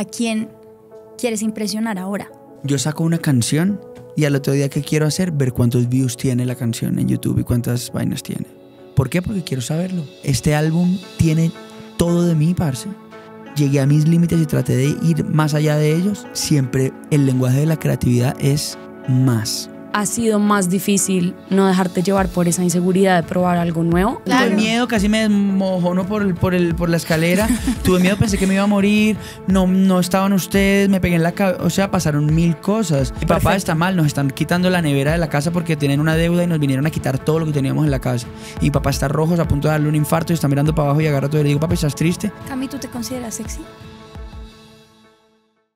¿A quién quieres impresionar ahora? Yo saco una canción y al otro día que quiero hacer, ver cuántos views tiene la canción en YouTube y cuántas vainas tiene. ¿Por qué? Porque quiero saberlo. Este álbum tiene todo de mí, parce. Llegué a mis límites y traté de ir más allá de ellos. Siempre el lenguaje de la creatividad es más ha sido más difícil no dejarte llevar por esa inseguridad de probar algo nuevo. Tuve miedo, casi me desmojono por, por, el, por la escalera. Tuve miedo, pensé que me iba a morir. No, no estaban ustedes, me pegué en la cabeza. O sea, pasaron mil cosas. Mi papá está mal, nos están quitando la nevera de la casa porque tienen una deuda y nos vinieron a quitar todo lo que teníamos en la casa. Y papá está rojo, a punto de darle un infarto y está mirando para abajo y agarra todo. Y le digo, papá, ¿estás triste? Cami, ¿tú te consideras sexy?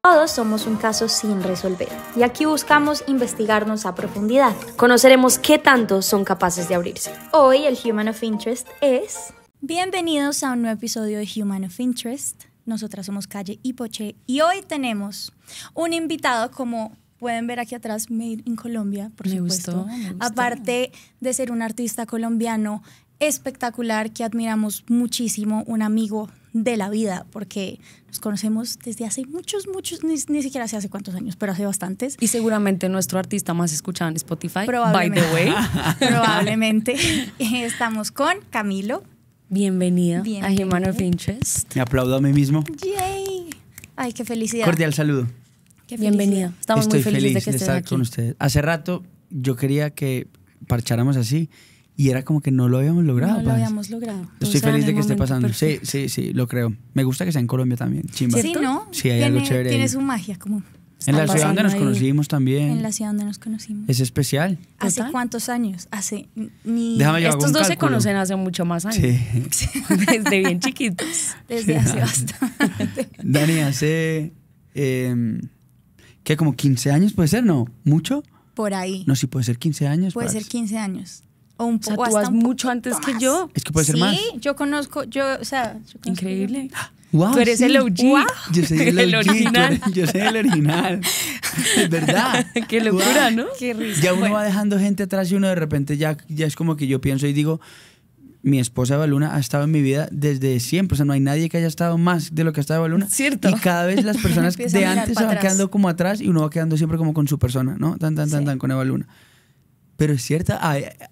Todos somos un caso sin resolver y aquí buscamos investigarnos a profundidad. Conoceremos qué tanto son capaces de abrirse. Hoy el Human of Interest es... Bienvenidos a un nuevo episodio de Human of Interest. Nosotras somos Calle y y hoy tenemos un invitado como pueden ver aquí atrás, Made in Colombia, por supuesto. Aparte de ser un artista colombiano espectacular que admiramos muchísimo, un amigo de la vida, porque nos conocemos desde hace muchos, muchos, ni, siquiera sé hace cuántos años, pero hace bastantes. Y seguramente nuestro artista más escuchado en Spotify, by the way. probablemente. Estamos con Camilo. Bienvenida a Human Me aplaudo a mí mismo. Yay. Ay, qué felicidad. Cordial saludo. Qué Bienvenida. Estamos muy felices feliz de estar con ustedes. Hace rato yo quería que parcháramos así y era como que no lo habíamos logrado. No lo habíamos logrado. Estoy feliz de que esté pasando. Sí, sí, sí, lo creo. Me gusta que sea en Colombia también. Chimba. Sí, ¿no? Sí, hay tiene, algo chévere. Tiene su magia como. En la ciudad donde nos conocimos también. En la ciudad donde nos conocimos. Es especial. ¿Hace cuántos años? Hace ni. Déjame yo Estos dos se conocen hace mucho más años. Sí. Desde bien chiquitos. Desde hace bastante. Dani, hace. Em, ¿Qué? ¿Como 15 años puede ser? ¿No? ¿Mucho? Por ahí. No, sí puede ser 15 años. Puede ser 15 años. O, un o sea, mucho antes que yo. Es que puede ser más. Sí, yo conozco, yo, o sea, Increíble. Wow, tú eres el OG. Yo soy el, original. yo soy el original. Es verdad. Qué locura, ¿no? Qué risa. Ya uno va dejando gente atrás y uno de repente ya, ya es como que yo pienso y digo, mi esposa Evaluna ha estado en mi vida desde siempre. O sea, no hay nadie que haya estado más de lo que ha estado Evaluna Cierto. Y cada vez las personas de antes se van quedando como atrás y uno va quedando siempre como con su persona, ¿no? Tan, tan, tan, tan, con Evaluna Luna. Pero es cierta,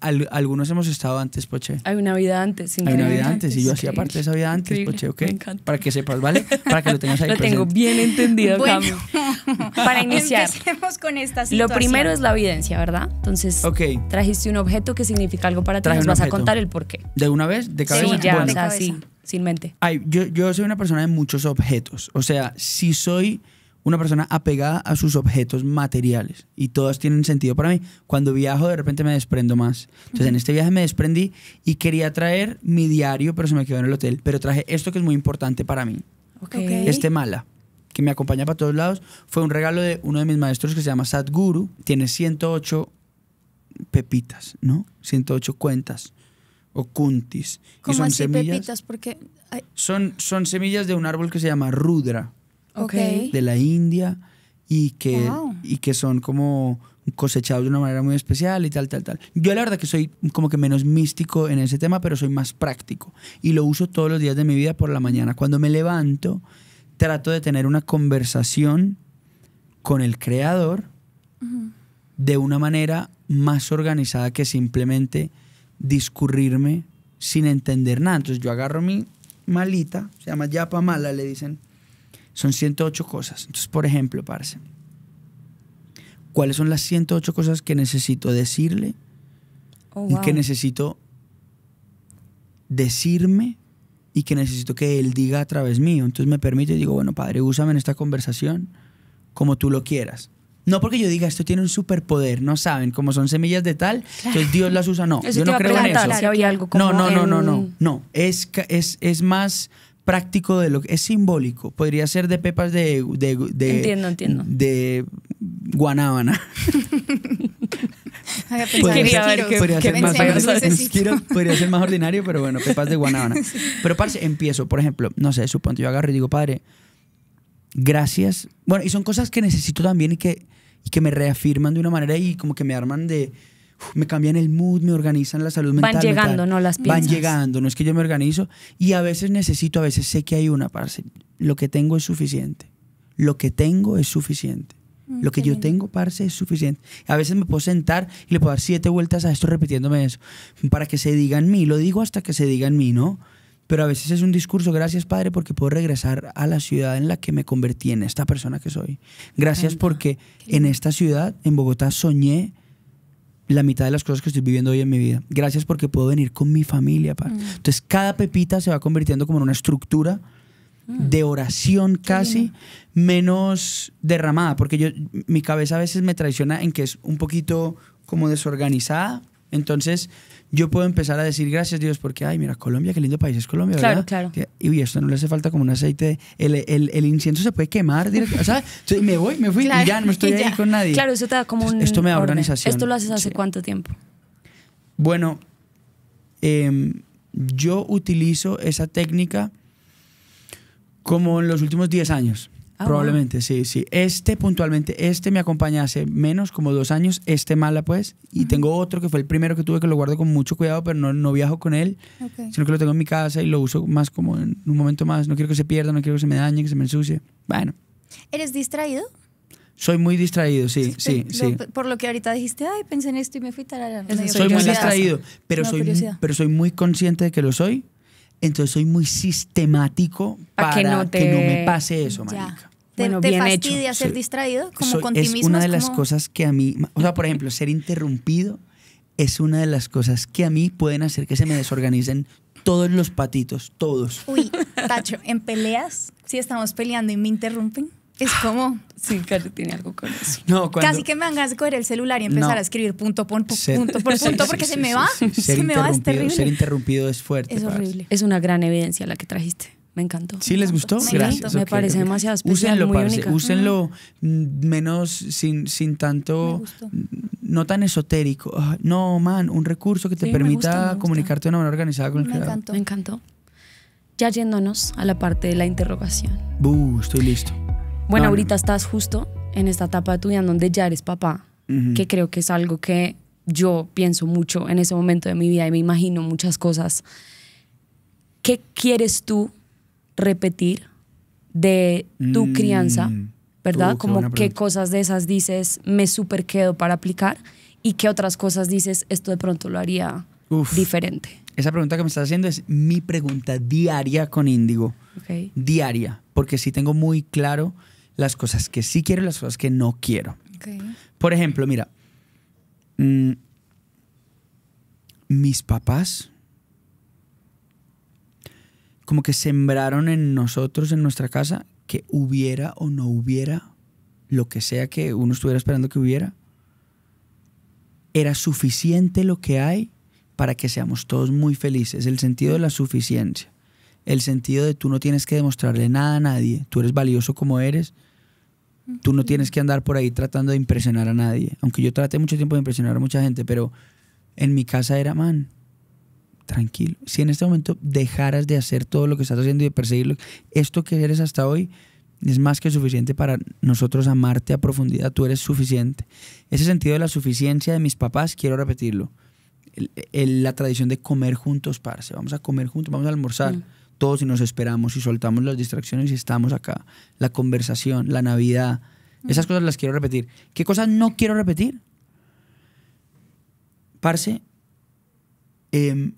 algunos hemos estado antes, Poche. Hay una vida antes, Hay una vida antes, y yo hacía parte de esa vida antes, Poche, ¿ok? Para que sepas, ¿vale? Para que lo tengas ahí Lo tengo bien entendido, bueno, Para iniciar. Empecemos con esta situación. Lo primero es la evidencia, ¿verdad? Entonces, trajiste un objeto que significa algo para ti, nos vas a contar el por qué. ¿De una vez? ¿De cabeza? Sí, ya, bueno. sin mente. Ay, yo, yo soy una persona de muchos objetos. O sea, si soy una persona apegada a sus objetos materiales y todas tienen sentido para mí. Cuando viajo de repente me desprendo más. Entonces en este viaje me desprendí y quería traer mi diario, pero se me quedó en el hotel. Pero traje esto que es muy importante para mí. Este mala que me acompaña para todos lados, fue un regalo de uno de mis maestros que se llama Sadguru. Tiene 108 pepitas, ¿no? 108 cuentas o kuntis. ¿Cómo y son así semillas, pepitas? Porque... Son, son semillas de un árbol que se llama Rudra de la India y que, y que son como cosechados de una manera muy especial y tal, tal, tal. Yo la verdad que soy como que menos místico en ese tema, pero soy más práctico y lo uso todos los días de mi vida por la mañana. Cuando me levanto, trato de tener una conversación con el creador de una manera más organizada que simplemente discurrirme sin entender nada. Entonces yo agarro mi malita, se llama yapa mala, le dicen son 108 cosas. Entonces, por ejemplo, Parce, ¿cuáles son las 108 cosas que necesito decirle? Oh, y Que necesito decirme y que necesito que Él diga a través mío. Entonces me permite y digo, bueno, Padre, úsame en esta conversación como tú lo quieras. No porque yo diga, esto tiene un superpoder, no saben, como son semillas de tal, entonces Dios las usa. No, yo no creo en eso. algo como no, no, no, no, no, no, no. Es, es, es más práctico de lo que es simbólico. Podría ser de pepas de. de, guanábana. podría, ser más, ordinario, pero bueno, pepas de guanábana. Pero, parce, empiezo. Por ejemplo, no sé, supongo yo agarro y digo, padre, gracias. Bueno, y son cosas que necesito también que, y que me reafirman de una manera y como que me arman de me cambian el mood, me organizan la salud mental. Van llegando, no las piensas. Van llegando, no es que yo me organizo. Y a veces necesito, a veces sé que hay una, parce. Lo que tengo es suficiente. Lo que tengo es suficiente. Mm, lo que yo tengo, parce, es suficiente. A veces me puedo sentar y le puedo dar siete vueltas a esto repitiéndome eso. Para que se diga en mí. Lo digo hasta que se diga en mí, ¿no? Pero a veces es un discurso, gracias Padre, porque puedo regresar a la ciudad en la que me convertí, en esta persona que soy. Gracias porque en esta ciudad, en Bogotá, soñé la mitad de las cosas que estoy viviendo hoy en mi vida. Gracias porque puedo venir con mi familia. Mm. Entonces, cada pepita se va convirtiendo como en una estructura mm. de oración casi menos derramada, porque yo, mi cabeza a veces me traiciona en que es un poquito como desorganizada. Entonces, yo puedo empezar a decir gracias Dios porque, ay, mira, Colombia, qué lindo país es Colombia, ¿verdad? Claro, claro. Y esto no le hace falta como un aceite, el, el, el incienso se puede quemar directo, o sea, me voy, me fui y ya no estoy ahí con nadie. Claro, eso te da como un Esto me da organización. ¿Esto lo haces hace cuánto tiempo? Bueno, em, yo utilizo esa técnica como en los últimos 10 años. Ah, Probablemente, sí, sí. Este puntualmente, este me acompaña hace menos, como dos años, este mala pues, y tengo otro que fue el primero que tuve que lo guardo con mucho cuidado, pero no, viajo con él, sino que lo tengo en mi casa y lo uso más como en un momento más, no quiero que se pierda, no quiero que se me dañe, que se me ensucie. Bueno. ¿Eres distraído? Soy muy distraído, sí, sí, sí. Por lo que ahorita dijiste, ay, pensé en esto y me fui Soy muy distraído, pero, soy, pero soy muy consciente de que lo soy entonces soy muy sistemático para, que, no me pase eso, marica. ¿Te, fastidia ser distraído? Como soy, con es una de las cosas que a mí, o sea, por ejemplo, ser interrumpido es una de las cosas que a mí pueden hacer que se me desorganicen todos los patitos, todos. Uy, Tacho, en peleas, si estamos peleando y me interrumpen, es ah. como. si Carlos tiene algo con eso. No, Casi que me hagas coger el celular y empezar a escribir punto por punto, punto por porque se me va. Se me va, es terrible. Ser interrumpido es fuerte. Es horrible. Es una gran evidencia la que trajiste. Me encantó. ¿Sí les gustó? Me Gracias. Me parece demasiado especial, úsenlo, muy Úsenlo mm, menos, sin, sin tanto, no tan esotérico. Ah, no, man, un recurso que te permita comunicarte de una manera organizada con el me Encantó. Me encantó. Ya yéndonos a la parte de la interrogación. Buh, estoy listo. Bueno, ahorita estás justo en esta etapa de vida en donde ya eres papá, que creo que es algo que yo pienso mucho en ese momento de mi vida y me imagino muchas cosas. ¿Qué quieres tú repetir de tu mm, crianza? ¿Verdad? Como qué, cosas de esas dices, me super quedo para aplicar y qué otras cosas dices, esto de pronto lo haría diferente. Esa pregunta que me estás haciendo es mi pregunta diaria con Índigo. Diaria, porque sí tengo muy claro las cosas que sí quiero y las cosas que no quiero. Por ejemplo, mira, mm, mis papás como que sembraron en nosotros, en nuestra casa, que hubiera o no hubiera lo que sea que uno estuviera esperando que hubiera, era suficiente lo que hay para que seamos todos muy felices, el sentido de la suficiencia el sentido de tú no tienes que demostrarle nada a nadie, tú eres valioso como eres, tú no tienes que andar por ahí tratando de impresionar a nadie, aunque yo traté mucho tiempo de impresionar a mucha gente, pero en mi casa era, man, tranquilo, si en este momento dejaras de hacer todo lo que estás haciendo y de perseguirlo, esto que eres hasta hoy es más que suficiente para nosotros amarte a profundidad, tú eres suficiente. Ese sentido de la suficiencia de mis papás, quiero repetirlo. la tradición de comer juntos, parce. Vamos a comer juntos, vamos a almorzar. Mm. Todos y nos esperamos y soltamos las distracciones y estamos acá. La conversación, la Navidad, esas cosas las quiero repetir. ¿Qué cosas no quiero repetir? Parce, em,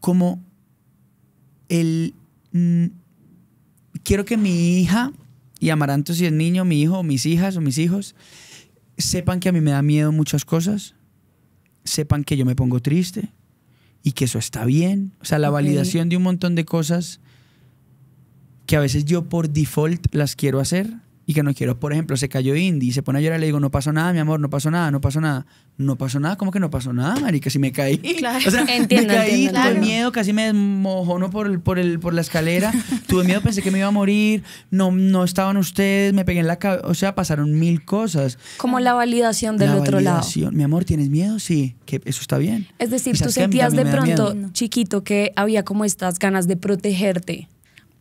como el... quiero que mi hija, y Amaranto si es niño, mi hijo, mis hijas o mis hijos, sepan que a mí me da miedo muchas cosas, sepan que yo me pongo triste, y que eso está bien. O sea, la validación de un montón de cosas que a veces yo por default las quiero hacer y que no quiero. Por ejemplo, se cayó Indy, se pone a llorar y le digo, no pasó nada, mi amor, no pasó nada, no pasó nada. No pasó nada, ¿cómo que no pasó nada, marica? Si me caí. Claro. O me caí, tuve miedo, casi me no por, el, por, el, por la escalera. tuve miedo, pensé que me iba a morir. No, no estaban ustedes, me pegué en la cabeza. O sea, pasaron mil cosas. Como la validación del la validación. Mi amor, ¿tienes miedo? Sí, que eso está bien. Es decir, tú sentías de pronto, chiquito, que había como estas ganas de protegerte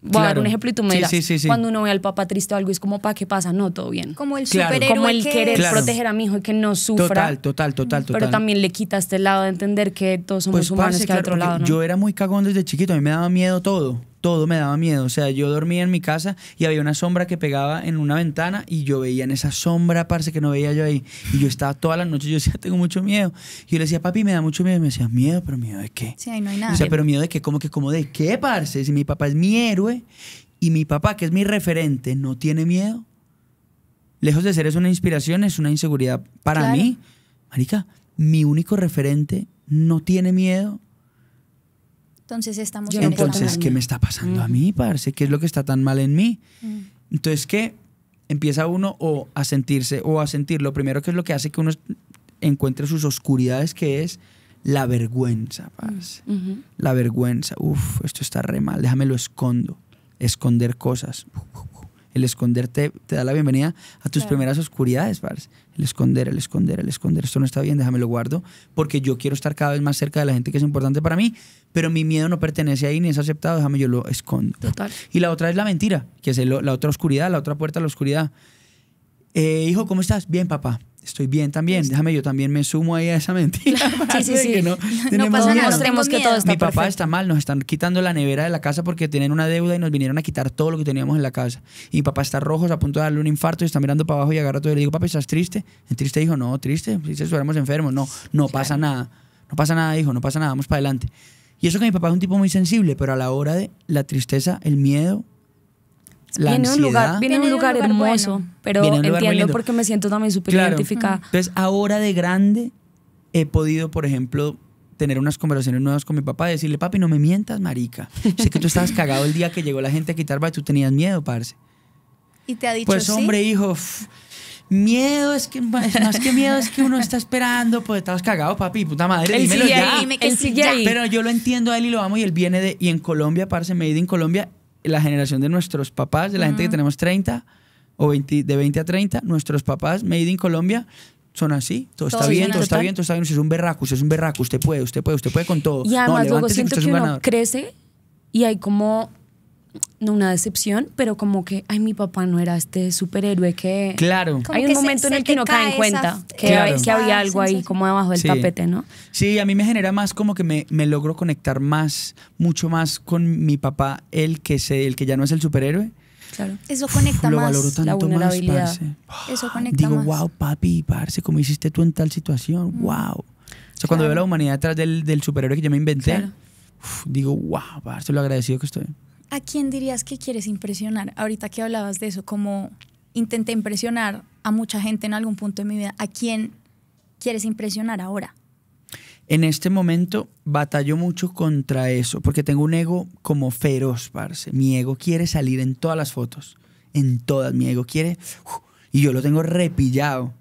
Voy a dar un ejemplo y tú me sí, Sí, sí, Cuando uno ve al papá triste o algo, es como, ¿para qué pasa? No, todo bien. Como el superhéroe Como el querer proteger a mi hijo y que no sufra. Total, total, total. Pero también le quita este lado de entender que todos somos pues, humanos que al otro lado. Yo era muy cagón desde chiquito, a mí me daba miedo todo todo me daba miedo. O sea, yo dormía en mi casa y había una sombra que pegaba en una ventana y yo veía en esa sombra, parce, que no veía yo ahí. Y yo estaba toda la noche, yo decía, tengo mucho miedo. Y yo le decía, papi, me da mucho miedo. Y me decía, miedo, pero miedo de qué. Sí, ahí no hay nada. O sea, pero miedo de qué, como que, como de qué, parce. Si mi papá es mi héroe y mi papá, que es mi referente, no tiene miedo. Lejos de ser es una inspiración, es una inseguridad para mí. Marica, mi único referente no tiene miedo entonces estamos Entonces, ¿qué me está pasando a mm. mí, parce? ¿Qué es lo que está tan mal en mí? Mm. Entonces, ¿qué? Empieza uno o a sentirse o a sentir lo primero que es lo que hace que uno encuentre sus oscuridades, que es la vergüenza, parce. Mm. La vergüenza. Uf, esto está re mal, déjame lo escondo. Esconder cosas. El esconderte te da la bienvenida a tus primeras oscuridades, parce. El esconder, el esconder, el esconder. Esto no está bien, déjame lo guardo, porque yo quiero estar cada vez más cerca de la gente que es importante para mí, pero mi miedo no pertenece ahí ni es aceptado, déjame yo lo escondo. Total. Y la otra es la mentira, que es la otra oscuridad, la otra puerta a la oscuridad. Eh, hijo, ¿cómo estás? Bien, papá estoy bien también, déjame yo también me sumo ahí a esa mentira. Sí, sí, no, pasa nada, que Mi papá está mal, nos están quitando la nevera de la casa porque tienen una deuda y nos vinieron a quitar todo lo que teníamos en la casa. Y mi papá está rojo, a punto de darle un infarto y está mirando para abajo y agarra todo y le digo, papá, ¿estás triste? El triste dijo, no, triste, si estuviéramos enfermos, no, no pasa nada. No pasa nada, dijo, no pasa nada, vamos para adelante. Y eso que mi papá es un tipo muy sensible, pero a la hora de la tristeza, el miedo, viene Un lugar, lugar, hermoso, pero entiendo porque me siento también súper identificada. Entonces, pues ahora de grande he podido, por ejemplo, tener unas conversaciones nuevas con mi papá, decirle, papi, no me mientas, marica. Sé que tú estabas cagado el día que llegó la gente a quitar, tú tenías miedo, parce. Y te ha dicho Pues, hombre, hijo, miedo es que, más que miedo es que uno está esperando, pues estabas cagado, papi, puta madre, el dímelo ya. Pero yo lo entiendo a él y lo amo y él viene de, y en Colombia, parce, ido en Colombia, la generación de nuestros papás, de la gente que tenemos 30 o de 20 a 30, nuestros papás, made in Colombia, son así, todo, está bien, todo está bien, todo está bien, usted es un berraco, usted es un berraco, usted puede, usted puede, usted puede con todo. Y además no, luego siento que crece y hay como no una decepción, pero como que, ay, mi papá no era este superhéroe que... Claro. hay un momento en el que no cae en cuenta que, que, había algo ahí como debajo del tapete, ¿no? Sí, a mí me genera más como que me, me, logro conectar más, mucho más con mi papá, el que, se, el que ya no es el superhéroe. Claro. Eso conecta más. Lo valoro tanto Más, Eso conecta Digo, wow, papi, parce, como hiciste tú en tal situación, wow. Mm. O sea, cuando veo la humanidad detrás del, del superhéroe que yo me inventé, digo, wow, parce, lo agradecido que estoy. ¿a quién dirías que quieres impresionar? Ahorita que hablabas de eso, como intenté impresionar a mucha gente en algún punto de mi vida, ¿a quién quieres impresionar ahora? En este momento batallo mucho contra eso, porque tengo un ego como feroz, parce. Mi ego quiere salir en todas las fotos, en todas. Mi ego quiere, y yo lo tengo repillado.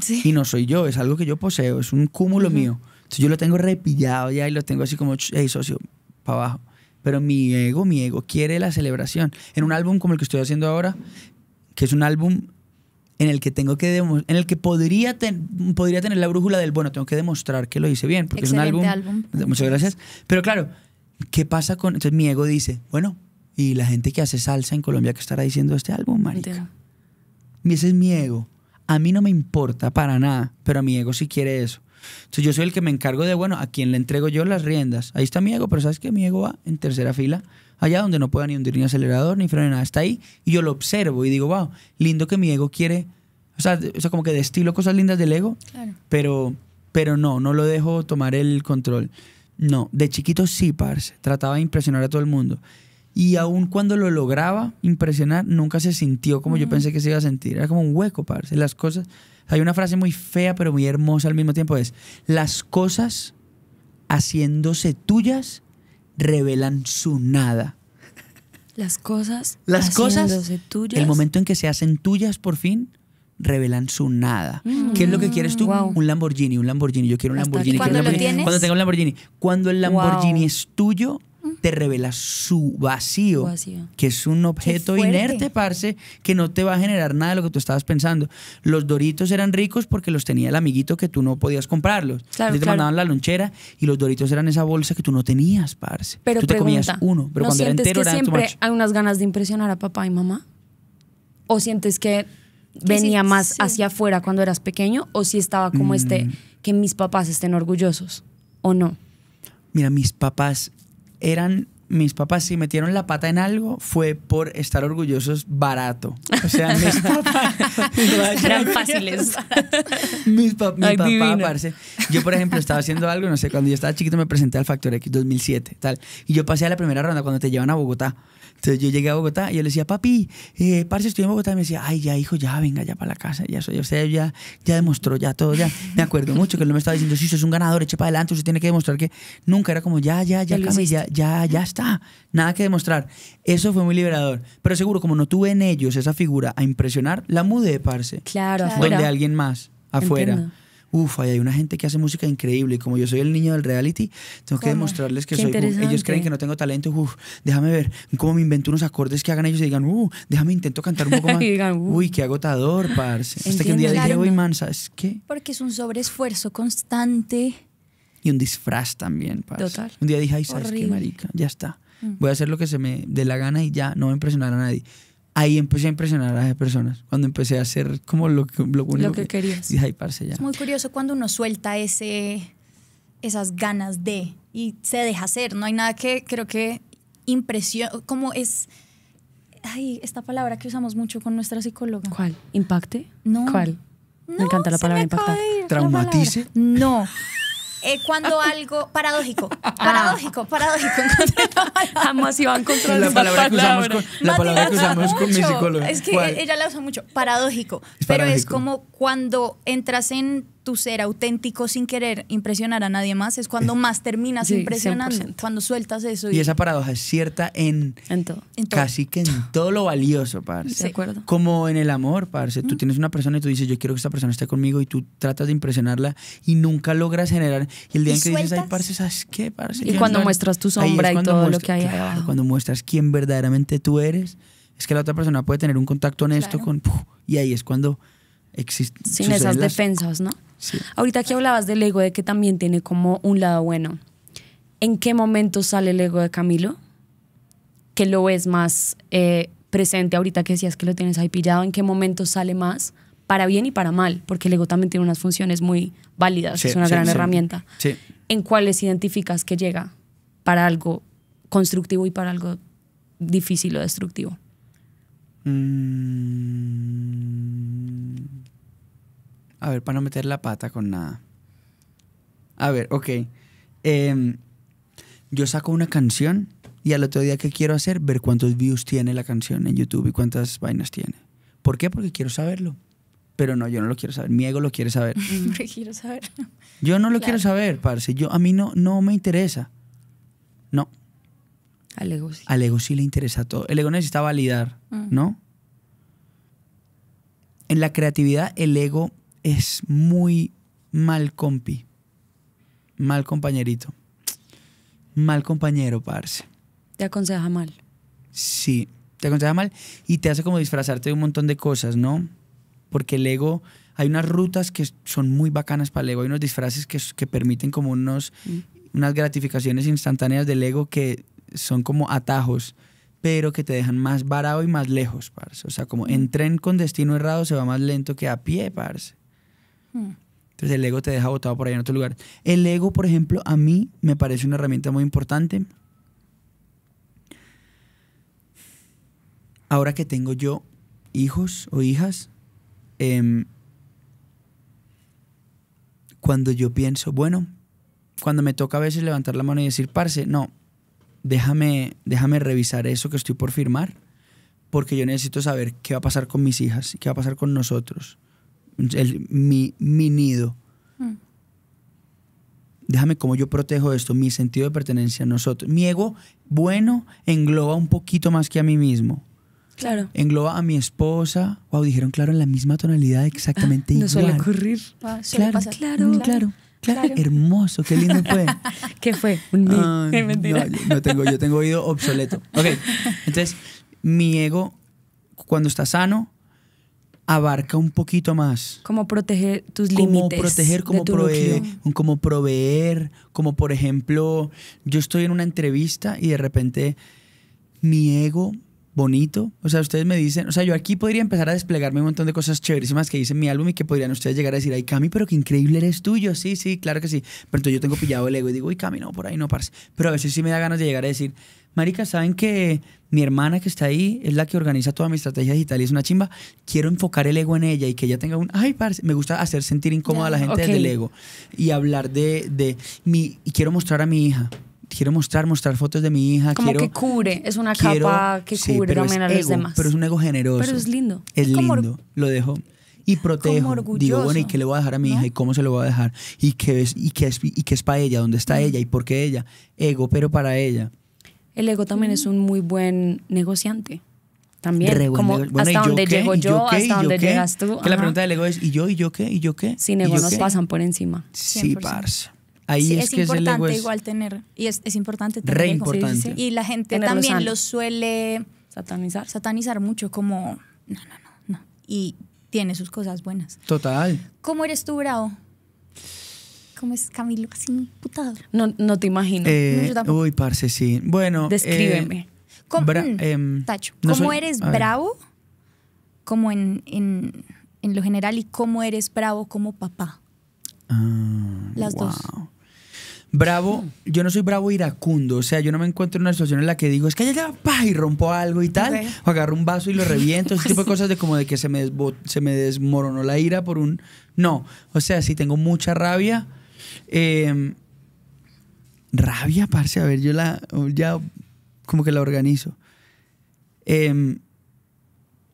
¿Sí? Y no soy yo, es algo que yo poseo, es un cúmulo mío. Entonces yo lo tengo repillado ya y lo tengo así como, hey, socio, para abajo pero mi ego, mi ego quiere la celebración. En un álbum como el que estoy haciendo ahora, que es un álbum en el que tengo que en el que podría podría tener la brújula del bueno, tengo que demostrar que lo hice bien, porque es un álbum, Muchas gracias. Pero claro, ¿qué pasa con entonces mi ego dice, bueno, y la gente que hace salsa en Colombia que estará diciendo este álbum, marica? ese es mi ego. A mí no me importa para nada, pero a mi ego sí quiere eso. Entonces yo soy el que me encargo de, bueno, a quien le entrego yo las riendas. Ahí está mi ego, pero ¿sabes que Mi ego va en tercera fila, allá donde no pueda ni hundir ni acelerador, ni frenar nada. Está ahí y yo lo observo y digo, wow, lindo que mi ego quiere, o sea, como que destilo cosas lindas del ego, pero, pero no, no lo dejo tomar el control. No, de chiquito sí, parce. Trataba de impresionar a todo el mundo. Y aun cuando lo lograba impresionar, nunca se sintió como yo pensé que se iba a sentir. Era como un hueco, para Las cosas. Hay una frase muy fea, pero muy hermosa al mismo tiempo: es las cosas haciéndose tuyas revelan su nada. Las cosas. Las cosas. Tuyas. El momento en que se hacen tuyas por fin, revelan su nada. ¿Qué es lo que mm, quieres tú? Un Lamborghini, un Lamborghini. Yo quiero un Lamborghini. Cuando, tengo un Lamborghini. Cuando el Lamborghini es tuyo, te revela su vacío, que es un objeto inerte, parce, que no te va a generar nada de lo que tú estabas pensando. Los doritos eran ricos porque los tenía el amiguito que tú no podías comprarlos. Entonces te mandaban la lonchera y los doritos eran esa bolsa que tú no tenías, parce. Pero tú te comías uno, pero cuando era entero que siempre hay unas ganas de impresionar a papá y mamá? ¿O sientes que venía más hacia afuera cuando eras pequeño o si estaba como este mm. que mis papás estén orgullosos o no? Mira, mis papás eran mis papás si metieron la pata en algo fue por estar orgullosos barato. O sea, mis papás eran fáciles. Mis papás, mi papá, parce, Yo, por ejemplo, estaba haciendo algo, no sé, cuando yo estaba chiquito me presenté al Factor X 2007, tal. Y yo pasé a la primera ronda cuando te llevan a Bogotá. Entonces yo llegué a Bogotá y yo le decía, papi, eh, parce, estoy en Bogotá. Y me decía, ay, ya, hijo, ya, venga, ya para la casa, ya soy. Usted ya, ya demostró, ya todo, ya. Me acuerdo mucho que él me estaba diciendo, sí, eso es un ganador, eche para adelante, usted tiene que demostrar que nunca era como, ya, ya, ya, ya, ya, ya está. Nada que demostrar. Eso fue muy liberador. Pero seguro, como no tuve en ellos esa figura a impresionar, la mudé, parce. Claro, claro. de alguien más, afuera uff, hay una gente que hace música increíble y como yo soy el niño del reality, tengo que demostrarles que soy... Ellos creen que no tengo talento, uff, déjame ver cómo me invento unos acordes que hagan ellos y digan, uff, uh, déjame intento cantar un poco más. Uh". Uy, qué agotador, parce. Hasta que un día dije, voy man, ¿sabes qué? Porque es un sobreesfuerzo constante. Y un disfraz también, parce. Un día dije, ay, ¿sabes qué, marica? Ya está. Mm. Voy a hacer lo que se me dé la gana y ya, no va a impresionar a nadie ahí empecé a impresionar a las personas, cuando empecé a hacer como lo, que, lo único que, quería, querías. Es muy curioso cuando uno suelta ese, esas ganas de y se deja hacer. No hay nada que creo que impresión, como es... Ay, esta palabra que usamos mucho con nuestra psicóloga. ¿Cuál? ¿Impacte? No. ¿Cuál? me encanta la palabra impactar. ¿Traumatice? No eh, cuando algo paradójico, paradójico, ah. paradójico. Jamás iban contra la palabra, que usamos con, la palabra que usamos con mi psicólogo. Es que ella la usa mucho, paradójico. Pero es como cuando entras en tu ser auténtico sin querer impresionar a nadie más es cuando más terminas impresionando, cuando sueltas eso. Y... esa paradoja es cierta en, Casi que en todo lo valioso, parce. De acuerdo. Como en el amor, parce. Tú mm. tienes una persona y tú dices, yo quiero que esta persona esté conmigo y tú tratas de impresionarla y nunca logras generar. Y el día en que dices, ay, parce, ¿sabes qué, parce? Y cuando muestras tu sombra y todo lo que hay Cuando muestras quién verdaderamente tú eres, es que la otra persona puede tener un contacto honesto con... y ahí es cuando sin esas defensas, ¿no? Ahorita que hablabas del ego, de que también tiene como un lado bueno. ¿En qué momento sale el ego de Camilo? Que lo ves más eh, presente ahorita que decías que lo tienes ahí pillado. ¿En qué momento sale más? Para bien y para mal, porque el ego también tiene unas funciones muy válidas, es una gran herramienta. ¿En cuáles identificas que llega para algo constructivo y para algo difícil o destructivo? Mm. A ver, para no meter la pata con nada. A ver, ok. Em, yo saco una canción y al otro día, que quiero hacer? Ver cuántos views tiene la canción en YouTube y cuántas vainas tiene. ¿Por qué? Porque quiero saberlo. Pero no, yo no lo quiero saber. Mi ego lo quiere saber. Yo no lo quiero saber, parce. Yo, a mí no, no me interesa. No. Al ego sí. Al ego sí le interesa todo. El ego necesita validar, mm. ¿no? En la creatividad, el ego es muy mal compi, mal compañerito, mal compañero, parce. Te aconseja mal. Sí, te aconseja mal y te hace como disfrazarte de un montón de cosas, ¿no? Porque el ego, hay unas rutas que son muy bacanas para el ego, hay unos disfraces que, que permiten como unos, mm. unas gratificaciones instantáneas del ego que son como atajos, pero que te dejan más varado y más lejos, parce. O sea, como mm. en tren con destino errado se va más lento que a pie, parce. Hmm. Entonces el ego te deja botado por ahí en otro lugar. El ego, por ejemplo, a mí me parece una herramienta muy importante. Ahora que tengo yo hijos o hijas, em, cuando yo pienso, bueno, cuando me toca a veces levantar la mano y decir, parce, no, déjame, déjame revisar eso que estoy por firmar, porque yo necesito saber qué va a pasar con mis hijas, qué va a pasar con nosotros el, mi, mi, nido. Mm. Déjame cómo yo protejo esto, mi sentido de pertenencia a nosotros. Mi ego bueno engloba un poquito más que a mí mismo. Claro. Engloba a mi esposa. Wow, dijeron claro en la misma tonalidad, exactamente igual ah, no suele ocurrir. claro, claro, claro, Hermoso, qué lindo fue. ¿Qué fue? Un No, tengo, yo tengo oído obsoleto. Ok, entonces mi ego cuando está sano abarca un poquito más. Como proteger tus límites. Como proteger, como, proveer, como por ejemplo, yo estoy en una entrevista y de repente mi ego bonito, o sea, ustedes me dicen, o sea, yo aquí podría empezar a desplegarme un montón de cosas chéverísimas que dicen mi álbum y que podrían ustedes llegar a decir, ay, Cami, pero qué increíble eres tuyo, sí, sí, claro que sí, pero entonces yo tengo pillado el ego y digo, uy, Cami, no, por ahí no, parce, pero a veces sí me da ganas de llegar a decir, Marica, ¿saben que mi hermana que está ahí es la que organiza toda mi estrategia digital y es una chimba? Quiero enfocar el ego en ella y que ella tenga un. Ay, parce, me gusta hacer sentir incómoda a la gente del desde el ego y hablar de, de mi. Y quiero mostrar a mi hija quiero mostrar, mostrar fotos de mi hija. Como quiero, que cubre, es una capa que cubre también a los demás. Pero es un ego generoso. Pero es lindo. Es, lindo, lo dejo. Y protejo. Digo, bueno, ¿y qué le voy a dejar a mi hija? ¿Y cómo se lo voy a dejar? ¿Y qué es, y qué es, y qué es para ella? ¿Dónde está ella? ¿Y por qué ella? Ego, pero para ella. El ego también es un muy buen negociante. También, como hasta donde llego yo, hasta donde llegas tú. Que la pregunta del ego es, ¿y yo, y yo qué, y yo qué? Sin ego nos pasan por encima. Sí, parce. Ahí es es, es, importante igual tener, y es, es importante tener Re y la gente también lo suele satanizar. satanizar mucho, como, no, no, no, no. Y tiene sus cosas buenas. Total. ¿Cómo eres tú, Bravo? cómo es Camilo así imputado. No, no te imagino. Eh, uy, parce, sí. Bueno. Eh, Descríbeme. Mm, em, tacho, ¿cómo eres bravo? Como en, lo general, y cómo eres bravo como papá. Ah, Las dos. Bravo, yo no soy bravo iracundo, o sea, yo no me encuentro en una situación en la que digo, es que ya, pa, y rompo algo y tal, o agarro un vaso y lo reviento, ese tipo de cosas de como de que se me, se me desmoronó la ira por un... No, o sea, si tengo mucha rabia, Em, rabia, parce, a ver, yo la ya como que la organizo. Em,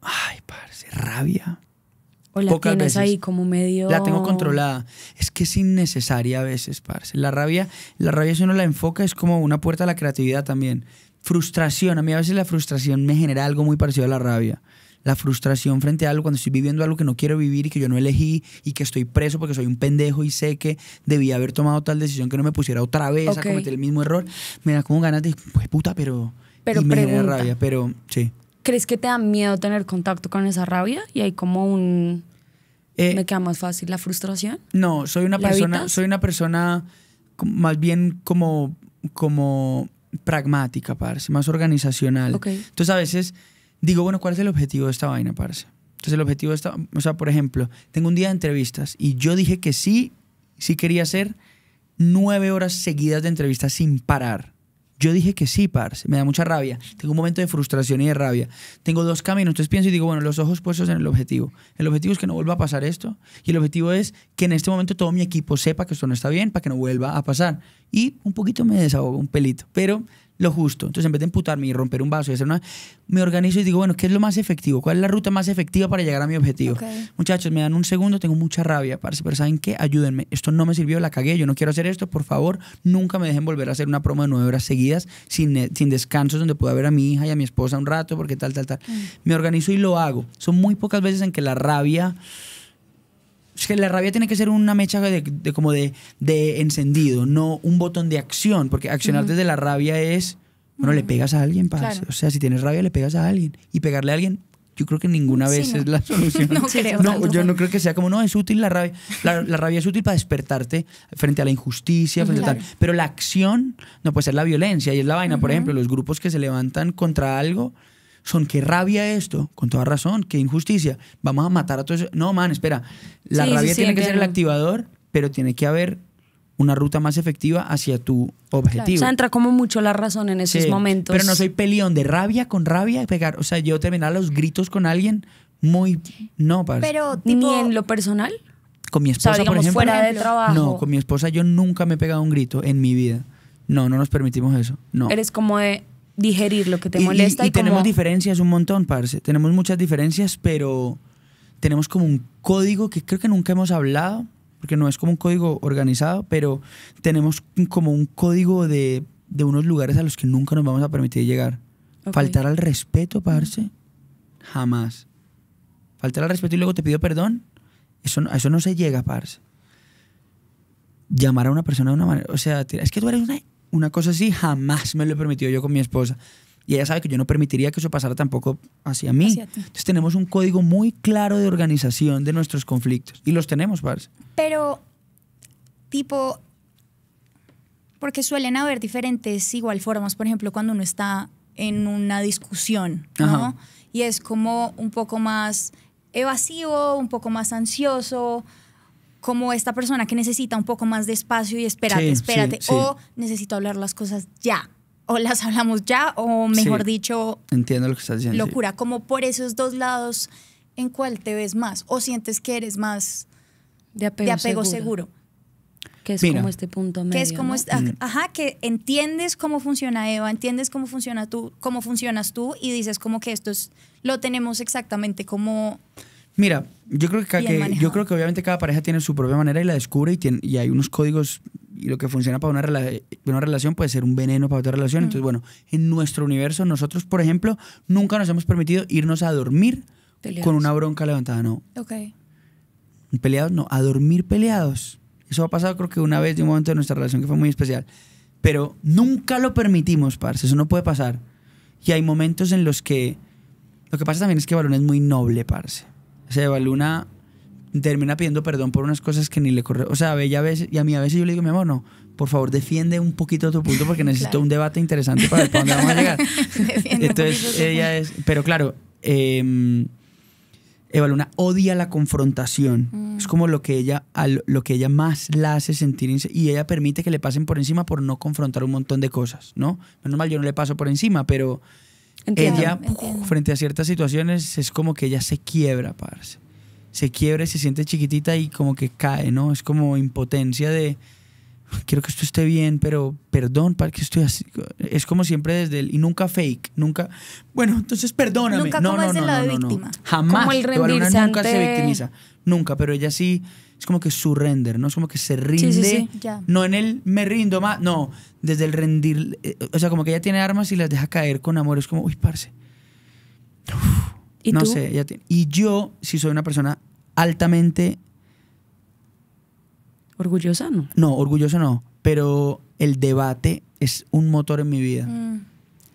ay, parce, rabia. la ahí como medio. La tengo controlada. Es que es innecesaria a veces, parce. La rabia, la rabia, si uno la enfoca, es como una puerta a la creatividad también. Frustración. A mí a veces la frustración me genera algo muy parecido a la rabia la frustración frente a algo, cuando estoy viviendo algo que no quiero vivir y que yo no elegí y que estoy preso porque soy un pendejo y sé que debía haber tomado tal decisión que no me pusiera otra vez a cometer el mismo error, me da como ganas de, pues puta, pero... pero me rabia, pero sí. ¿Crees que te da miedo tener contacto con esa rabia? Y hay como un... Eh, ¿Me queda más fácil la frustración? No, soy una persona... Soy una persona más bien como... como pragmática, para más organizacional. Entonces a veces digo, bueno, ¿cuál es el objetivo de esta vaina, parce? Entonces el objetivo de esta, o sea, por ejemplo, tengo un día de entrevistas y yo dije que sí, sí quería hacer nueve horas seguidas de entrevistas sin parar. Yo dije que sí, parce. Me da mucha rabia. Tengo un momento de frustración y de rabia. Tengo dos caminos. Entonces pienso y digo, bueno, los ojos puestos en el objetivo. El objetivo es que no vuelva a pasar esto. Y el objetivo es que en este momento todo mi equipo sepa que esto no está bien para que no vuelva a pasar. Y un poquito me desahogo, un pelito. Pero lo justo. Entonces, en vez de emputarme y romper un vaso y hacer una, me organizo y digo, bueno, ¿qué es lo más efectivo? ¿Cuál es la ruta más efectiva para llegar a mi objetivo? Muchachos, me dan un segundo, tengo mucha rabia, parce, pero ¿saben qué? Ayúdenme. Esto no me sirvió, la cagué, yo no quiero hacer esto, por favor, nunca me dejen volver a hacer una promo de nueve horas seguidas sin, eh, sin descansos donde pueda ver a mi hija y a mi esposa un rato, porque tal, tal, tal. Mm. Me organizo y lo hago. Son muy pocas veces en que la rabia es que la rabia tiene que ser una mecha de, como de, de, encendido, no un botón de acción, porque accionar desde la rabia es, bueno, le pegas a alguien, O sea, si tienes rabia, le pegas a alguien. Y pegarle a alguien, yo creo que ninguna vez es la solución. no yo no creo que sea como, no, es útil la rabia. La, rabia es útil para despertarte frente a la injusticia, frente tal. Pero la acción no puede ser la violencia y es la vaina. Por ejemplo, los grupos que se levantan contra algo son qué rabia esto, con toda razón, qué injusticia, vamos a matar a todos. No, man, espera, la rabia tiene que ser el activador, pero tiene que haber una ruta más efectiva hacia tu objetivo. O sea, entra como mucho la razón en esos momentos. Pero no soy peleón de rabia con rabia, pegar, o sea, yo terminar los gritos con alguien muy no, para Pero ni en lo personal. Con mi esposa, por ejemplo, fuera de trabajo. No, con mi esposa yo nunca me he pegado un grito en mi vida. No, no nos permitimos eso. No. Eres como de digerir lo que te molesta. Y, tenemos diferencias un montón, Parce. Tenemos muchas diferencias, pero tenemos como un código que creo que nunca hemos hablado, porque no es como un código organizado, pero tenemos como un código de, de unos lugares a los que nunca nos vamos a permitir llegar. Faltar al respeto, Parce, jamás. Faltar al respeto y luego te pido perdón, eso, a eso no se llega, Parce. Llamar a una persona de una manera, o sea, es que tú eres una una cosa así jamás me lo he permitido yo con mi esposa. Y ella sabe que yo no permitiría que eso pasara tampoco hacia mí. Entonces tenemos un código muy claro de organización de nuestros conflictos. Y los tenemos, ¿verdad? Pero, tipo, porque suelen haber diferentes igual formas. Por ejemplo, cuando uno está en una discusión, Y es como un poco más evasivo, un poco más ansioso, como esta persona que necesita un poco más de espacio y espérate, espérate, o necesito hablar las cosas ya, o las hablamos ya, o mejor dicho, entiendo lo que estás diciendo. Locura, como por esos dos lados, ¿en cuál te ves más? ¿O sientes que eres más de apego, seguro. Que es como este punto medio. Que es como, este, ah, mm. ajá, que entiendes cómo funciona Eva, entiendes cómo, funciona tú, cómo funcionas tú y dices como que esto es, lo tenemos exactamente como Mira, yo creo que, yo creo que obviamente cada pareja tiene su propia manera y la descubre y, tiene, y hay unos códigos y lo que funciona para una, una relación puede ser un veneno para otra relación. Entonces, bueno, en nuestro universo nosotros, por ejemplo, nunca nos hemos permitido irnos a dormir con una bronca levantada, no. Ok. Peleados, no, a dormir peleados. Eso ha pasado creo que una vez de un momento de nuestra relación que fue muy especial. Pero nunca lo permitimos, parce, eso no puede pasar. Y hay momentos en los que... Lo que pasa también es que Balón es muy noble, parce. O sea, Luna termina pidiendo perdón por unas cosas que ni le corre. O sea, a y a mí a veces yo le digo, mi amor, no, por favor, defiende un poquito tu punto porque necesito un debate interesante para ver dónde vamos a llegar. Entonces, ella es. Pero claro, eh, Eva odia la confrontación. Mm. Es como lo que, ella, lo que ella más la hace sentir. Y ella permite que le pasen por encima por no confrontar un montón de cosas, ¿no? Menos mal, yo no le paso por encima, pero ella, frente a ciertas situaciones, es como que ella se quiebra, parce. Se quiebra y se siente chiquitita y como que cae, ¿no? Es como impotencia de, quiero que esto esté bien, pero perdón, para que estoy así. Es como siempre desde el, y nunca fake, nunca, bueno, entonces perdóname. Nunca no, como no, es no, el víctima. Jamás. Como el rendirse nunca se victimiza, nunca, pero ella sí es como que surrender, ¿no? Es como que se rinde. Sí, No en el me rindo más, no, desde el rendir. Eh, o sea, como que ella tiene armas y las deja caer con amor. Es como, uy, parce. no sé, Y yo, si soy una persona altamente. ¿Orgullosa, no? No, orgullosa no. Pero el debate es un motor en mi vida. Mm.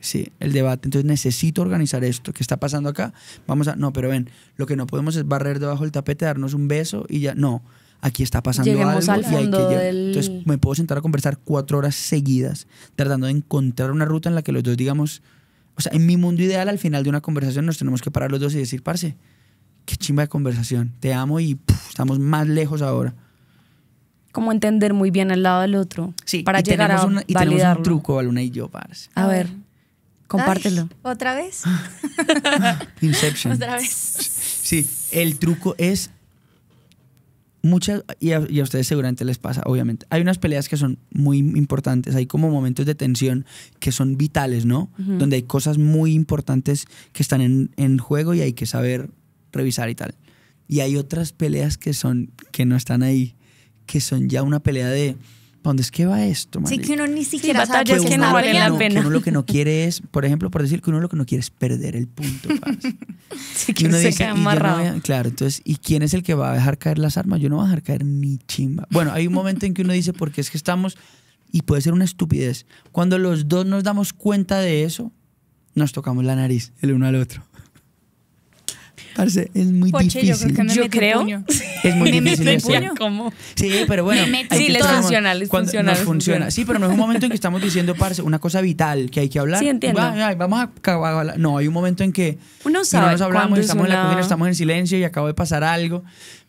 Sí, el debate. Entonces necesito organizar esto. ¿Qué está pasando acá? Vamos a... No, pero ven, lo que no podemos es barrer debajo del tapete, darnos un beso y ya... No, aquí está pasando algo y hay que Entonces me puedo sentar a conversar cuatro horas seguidas tratando de encontrar una ruta en la que los dos digamos... O sea, en mi mundo ideal, al final de una conversación nos tenemos que parar los dos y decir, parce, qué chimba de conversación. Te amo y estamos más lejos ahora. Como entender muy bien el lado del otro. Sí, para llegar a y tenemos un truco, Luna y yo, parce. A ver. Compártelo. ¿Otra vez? Inception. Otra vez. Sí, el truco es muchas, y a, ustedes seguramente les pasa, obviamente, hay unas peleas que son muy importantes, hay como momentos de tensión que son vitales, ¿no? Donde hay cosas muy importantes que están en, en, juego y hay que saber revisar y tal. Y hay otras peleas que son, que no están ahí, que son ya una pelea de dónde es que va esto? Man? Sí, que uno ni siquiera sabe que, no vale la pena. uno lo que no quiere es, por ejemplo, por decir que uno lo que no quiere es perder el punto. sí, que uno se queda amarrado. claro, entonces, ¿y quién es el que va a dejar caer las armas? Yo no voy a dejar caer ni chimba. Bueno, hay un momento en que uno dice, porque es que estamos, y puede ser una estupidez. Cuando los dos nos damos cuenta de eso, nos tocamos la nariz el uno al otro. Parce, es muy difícil. Yo creo que Es muy difícil. Sí, pero bueno. Sí, les funciona, les funciona, Sí, pero no es un momento en que estamos diciendo, parce, una cosa vital que hay que hablar. Sí, entiendo. vamos a No, hay un momento en que Uno sabe no hablamos, estamos en estamos en silencio y acabo de pasar algo.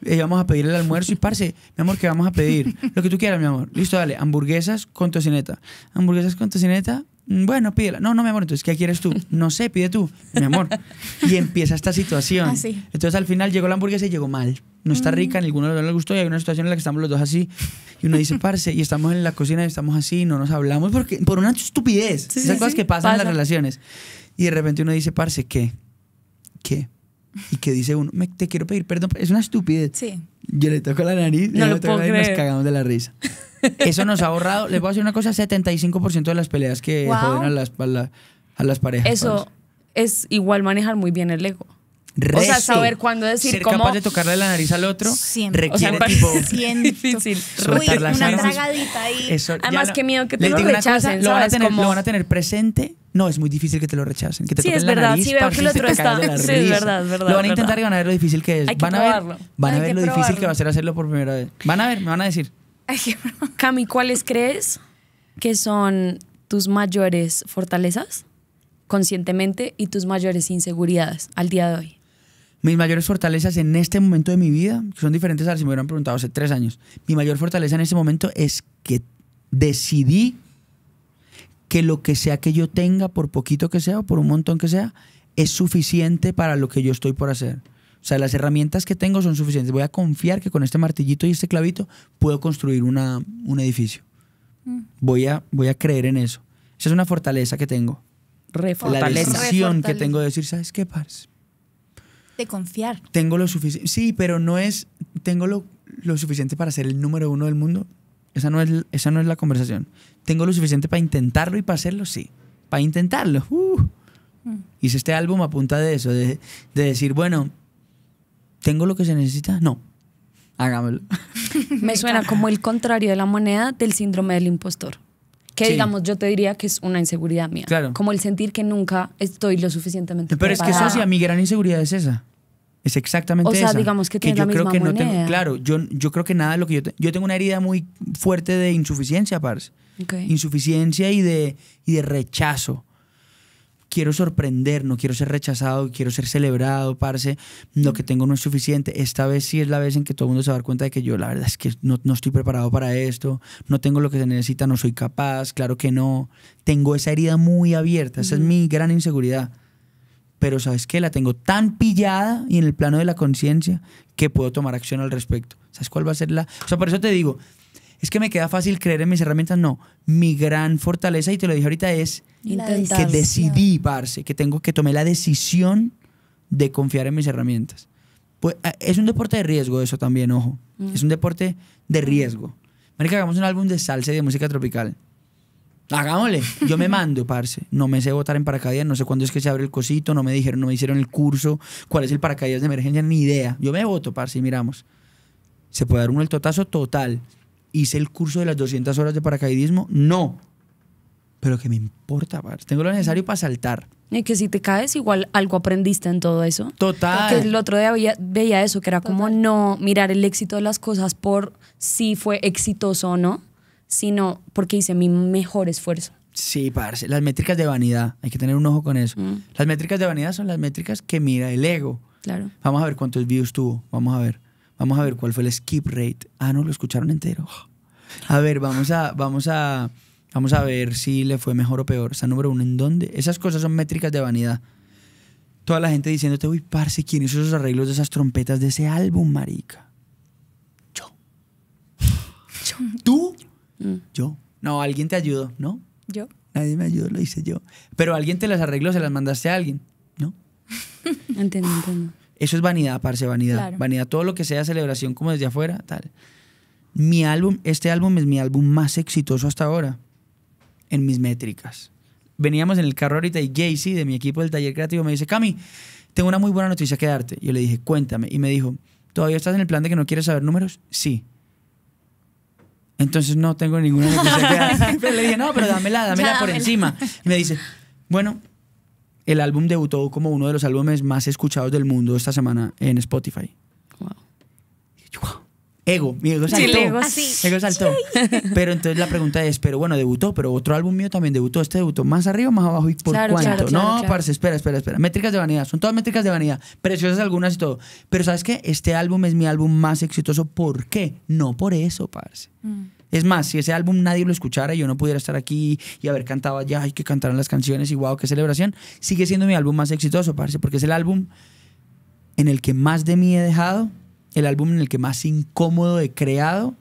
y eh, vamos a pedir el almuerzo y, parce, mi amor, ¿qué vamos a pedir? Lo que tú quieras, mi amor. Listo, dale. Hamburguesas con tocineta. Hamburguesas con tocineta Mm, bueno, pídela. No, no, mi amor, entonces, ¿qué quieres tú? No sé, pide tú, mi amor. Y empieza esta situación. Ah, entonces, al final llegó la hamburguesa y llegó mal. No está mm. rica, ninguno de los dos le gustó y hay una situación en la que estamos los dos así. Y uno dice, parce, y estamos en la cocina y estamos así, no nos hablamos porque, por una estupidez. Esas cosas que pasan en las relaciones. Y de repente uno dice, parce, ¿qué? ¿Qué? Y que dice uno, te quiero pedir perdón, es una estupidez. Sí. Yo le toco la nariz, y nos cagamos de la risa. Eso nos ha ahorrado, les voy a decir una cosa, 75% de las peleas que joden a las, a, a las parejas. Eso es igual manejar muy bien el ego. o sea, saber cuándo decir ser cómo. capaz de tocarle la nariz al otro Siempre. requiere o sea, tipo difícil. Uy, una tragadita ahí. Además, no, qué miedo que te lo rechacen. ¿lo, van a tener, presente. No, es muy difícil que te lo rechacen. Que te sí, toquen es la verdad. Nariz, veo que el otro está. Sí, es verdad, es verdad. Lo van a intentar y van a ver lo difícil que es. Hay que van a ver, van a ver lo difícil que va a ser hacerlo por primera vez. Van a ver, me van a decir. Cami, ¿cuáles crees que son tus mayores fortalezas conscientemente y tus mayores inseguridades al día de hoy? Mis mayores fortalezas en este momento de mi vida, que son diferentes a las que me hubieran preguntado hace tres años, mi mayor fortaleza en ese momento es que decidí que lo que sea que yo tenga, por poquito que sea o por un montón que sea, es suficiente para lo que yo estoy por hacer. O sea, las herramientas que tengo son suficientes. Voy a confiar que con este martillito y este clavito puedo construir un edificio. Mm. Voy, a, voy a creer en eso. Esa es una fortaleza que tengo. Refortaleza. La decisión que tengo de decir, ¿sabes qué, Pars? De confiar. Tengo lo suficiente. Sí, pero no es. Tengo lo, suficiente para ser el número uno del mundo. Esa no, es, esa no es la conversación. Tengo lo suficiente para intentarlo y para hacerlo, sí. Para intentarlo. Y uh. si mm. este álbum apunta de eso, de decir, bueno, ¿tengo lo que se necesita? No. Hágamelo. Me suena como el contrario de la moneda del síndrome del impostor. Que digamos, yo te diría que es una inseguridad mía. Claro. Como el sentir que nunca estoy lo suficientemente Pero es que, socia, mi gran inseguridad es esa. Es exactamente esa. O sea, digamos que, que yo la creo misma que moneda. Claro, yo, yo creo que nada de lo que yo tengo. Yo tengo una herida muy fuerte de insuficiencia, Pars. Insuficiencia y de, y de rechazo quiero sorprender, no quiero ser rechazado, quiero ser celebrado, parce, lo que mm. tengo no es suficiente. Esta vez sí es la vez en que todo el mundo se va a dar cuenta de que yo la verdad es que no, estoy preparado para esto, no tengo lo que se necesita, no soy capaz, claro que no. Tengo esa herida muy abierta, esa es mm. mi gran inseguridad. Pero sabes qué, la tengo tan pillada y en el plano de la conciencia que puedo tomar acción al respecto. ¿Sabes cuál va a ser la...? O sea, por eso te digo, es que me queda fácil creer en mis herramientas. No, mi gran fortaleza, y te lo dije ahorita, es que decidí, parce, que tengo que tomé la decisión de confiar en mis herramientas. Pues, ah, es un deporte de riesgo eso también, ojo. Mm. Es un deporte de mm. riesgo. Marica, hagamos un álbum de salsa y de música tropical. Hagámosle. Yo me mando, parce. No me sé votar en paracaídas, no sé cuándo es que se abre el cosito, no me dijeron, no me hicieron el curso, cuál es el paracaídas de emergencia, ni idea. Yo me voto, parce, y miramos. Se puede dar un el totazo total. ¿Hice el curso de las 200 horas de paracaidismo? No. Pero qué me importa, tengo lo necesario para saltar. Y que si te caes, igual algo aprendiste en todo eso. Total. Porque el otro día veía, eso, que era como no mirar el éxito de las cosas por si fue exitoso o no, sino porque hice mi mejor esfuerzo. Sí, parce. Las métricas de vanidad, hay que tener un ojo con eso. Mm. Las métricas de vanidad son las métricas que mira el ego. Claro. Vamos a ver cuántos views tuvo, vamos a ver Vamos a ver cuál fue el skip rate. Ah, no, lo escucharon entero. A ver, vamos a, vamos a, vamos a ver si le fue mejor o peor. ¿Esa número uno en dónde. Esas cosas son métricas de vanidad. Toda la gente diciéndote, uy, parce, ¿quién hizo esos arreglos de esas trompetas de ese álbum, marica? Yo. ¿Tú? Mm. Yo. No, alguien te ayudó, ¿no? Yo. Nadie me ayudó, lo hice yo. Pero alguien te las arregló, se las mandaste a alguien, ¿no? entiendo, entiendo. Eso es vanidad, parce, vanidad. Vanidad, todo lo que sea celebración como desde afuera, tal. Mi álbum, este álbum es mi álbum más exitoso hasta ahora en mis métricas. Veníamos en el carro ahorita y Jaycee de mi equipo del taller creativo me dice, Cami, tengo una muy buena noticia que darte. Yo le dije, cuéntame. Y me dijo, ¿todavía estás en el plan de que no quieres saber números? Sí. Entonces no tengo ninguna noticia que darte. le dije, no, pero dámela, dámela por encima. Y me dice, bueno, el álbum debutó como uno de los álbumes más escuchados del mundo esta semana en Spotify. Wow. Ego, mi ego saltó. ego, sí. Pero entonces la pregunta es, pero bueno, debutó, pero otro álbum mío también debutó. Este debutó más arriba, más abajo y por cuánto. no, parce, espera, espera, espera. Métricas de vanidad, son todas métricas de vanidad, preciosas algunas y todo. Pero ¿sabes qué? Este álbum es mi álbum más exitoso. ¿Por qué? No por eso, parce. Mm. Es más, si ese álbum nadie lo escuchara y yo no pudiera estar aquí y haber cantado allá y que cantaran las canciones y guau, qué celebración, sigue siendo mi álbum más exitoso, parece, porque es el álbum en el que más de mí he dejado, el álbum en el que más incómodo he creado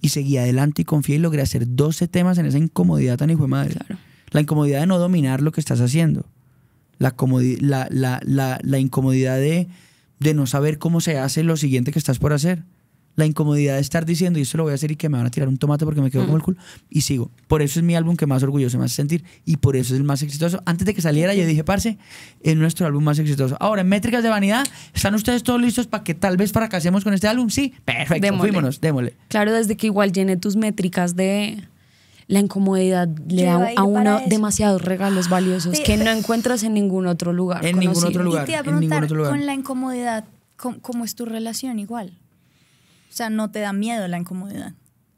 y seguí adelante y confié y logré hacer 12 temas en esa incomodidad tan hijo de madre. La incomodidad de no dominar lo que estás haciendo. La, incomodidad de no saber cómo se hace lo siguiente que estás por hacer la incomodidad de estar diciendo, y esto lo voy a hacer y que me van a tirar un tomate porque me quedo como el mm. culo, y sigo. Por eso es mi álbum que más orgulloso me hace sentir y por eso es el más exitoso. Antes de que saliera, yo dije, parce, es nuestro álbum más exitoso. Ahora, en métricas de vanidad, ¿están ustedes todos listos para que tal vez fracasemos con este álbum? Sí, perfecto, démole. démosle. Claro, desde que igual llené tus métricas de la incomodidad le da a, uno demasiados regalos ah, valiosos que no encuentras en ningún otro lugar. En ningún otro lugar. con la incomodidad, ¿cómo, ¿cómo, es tu relación igual? O sea, no te da miedo la incomodidad.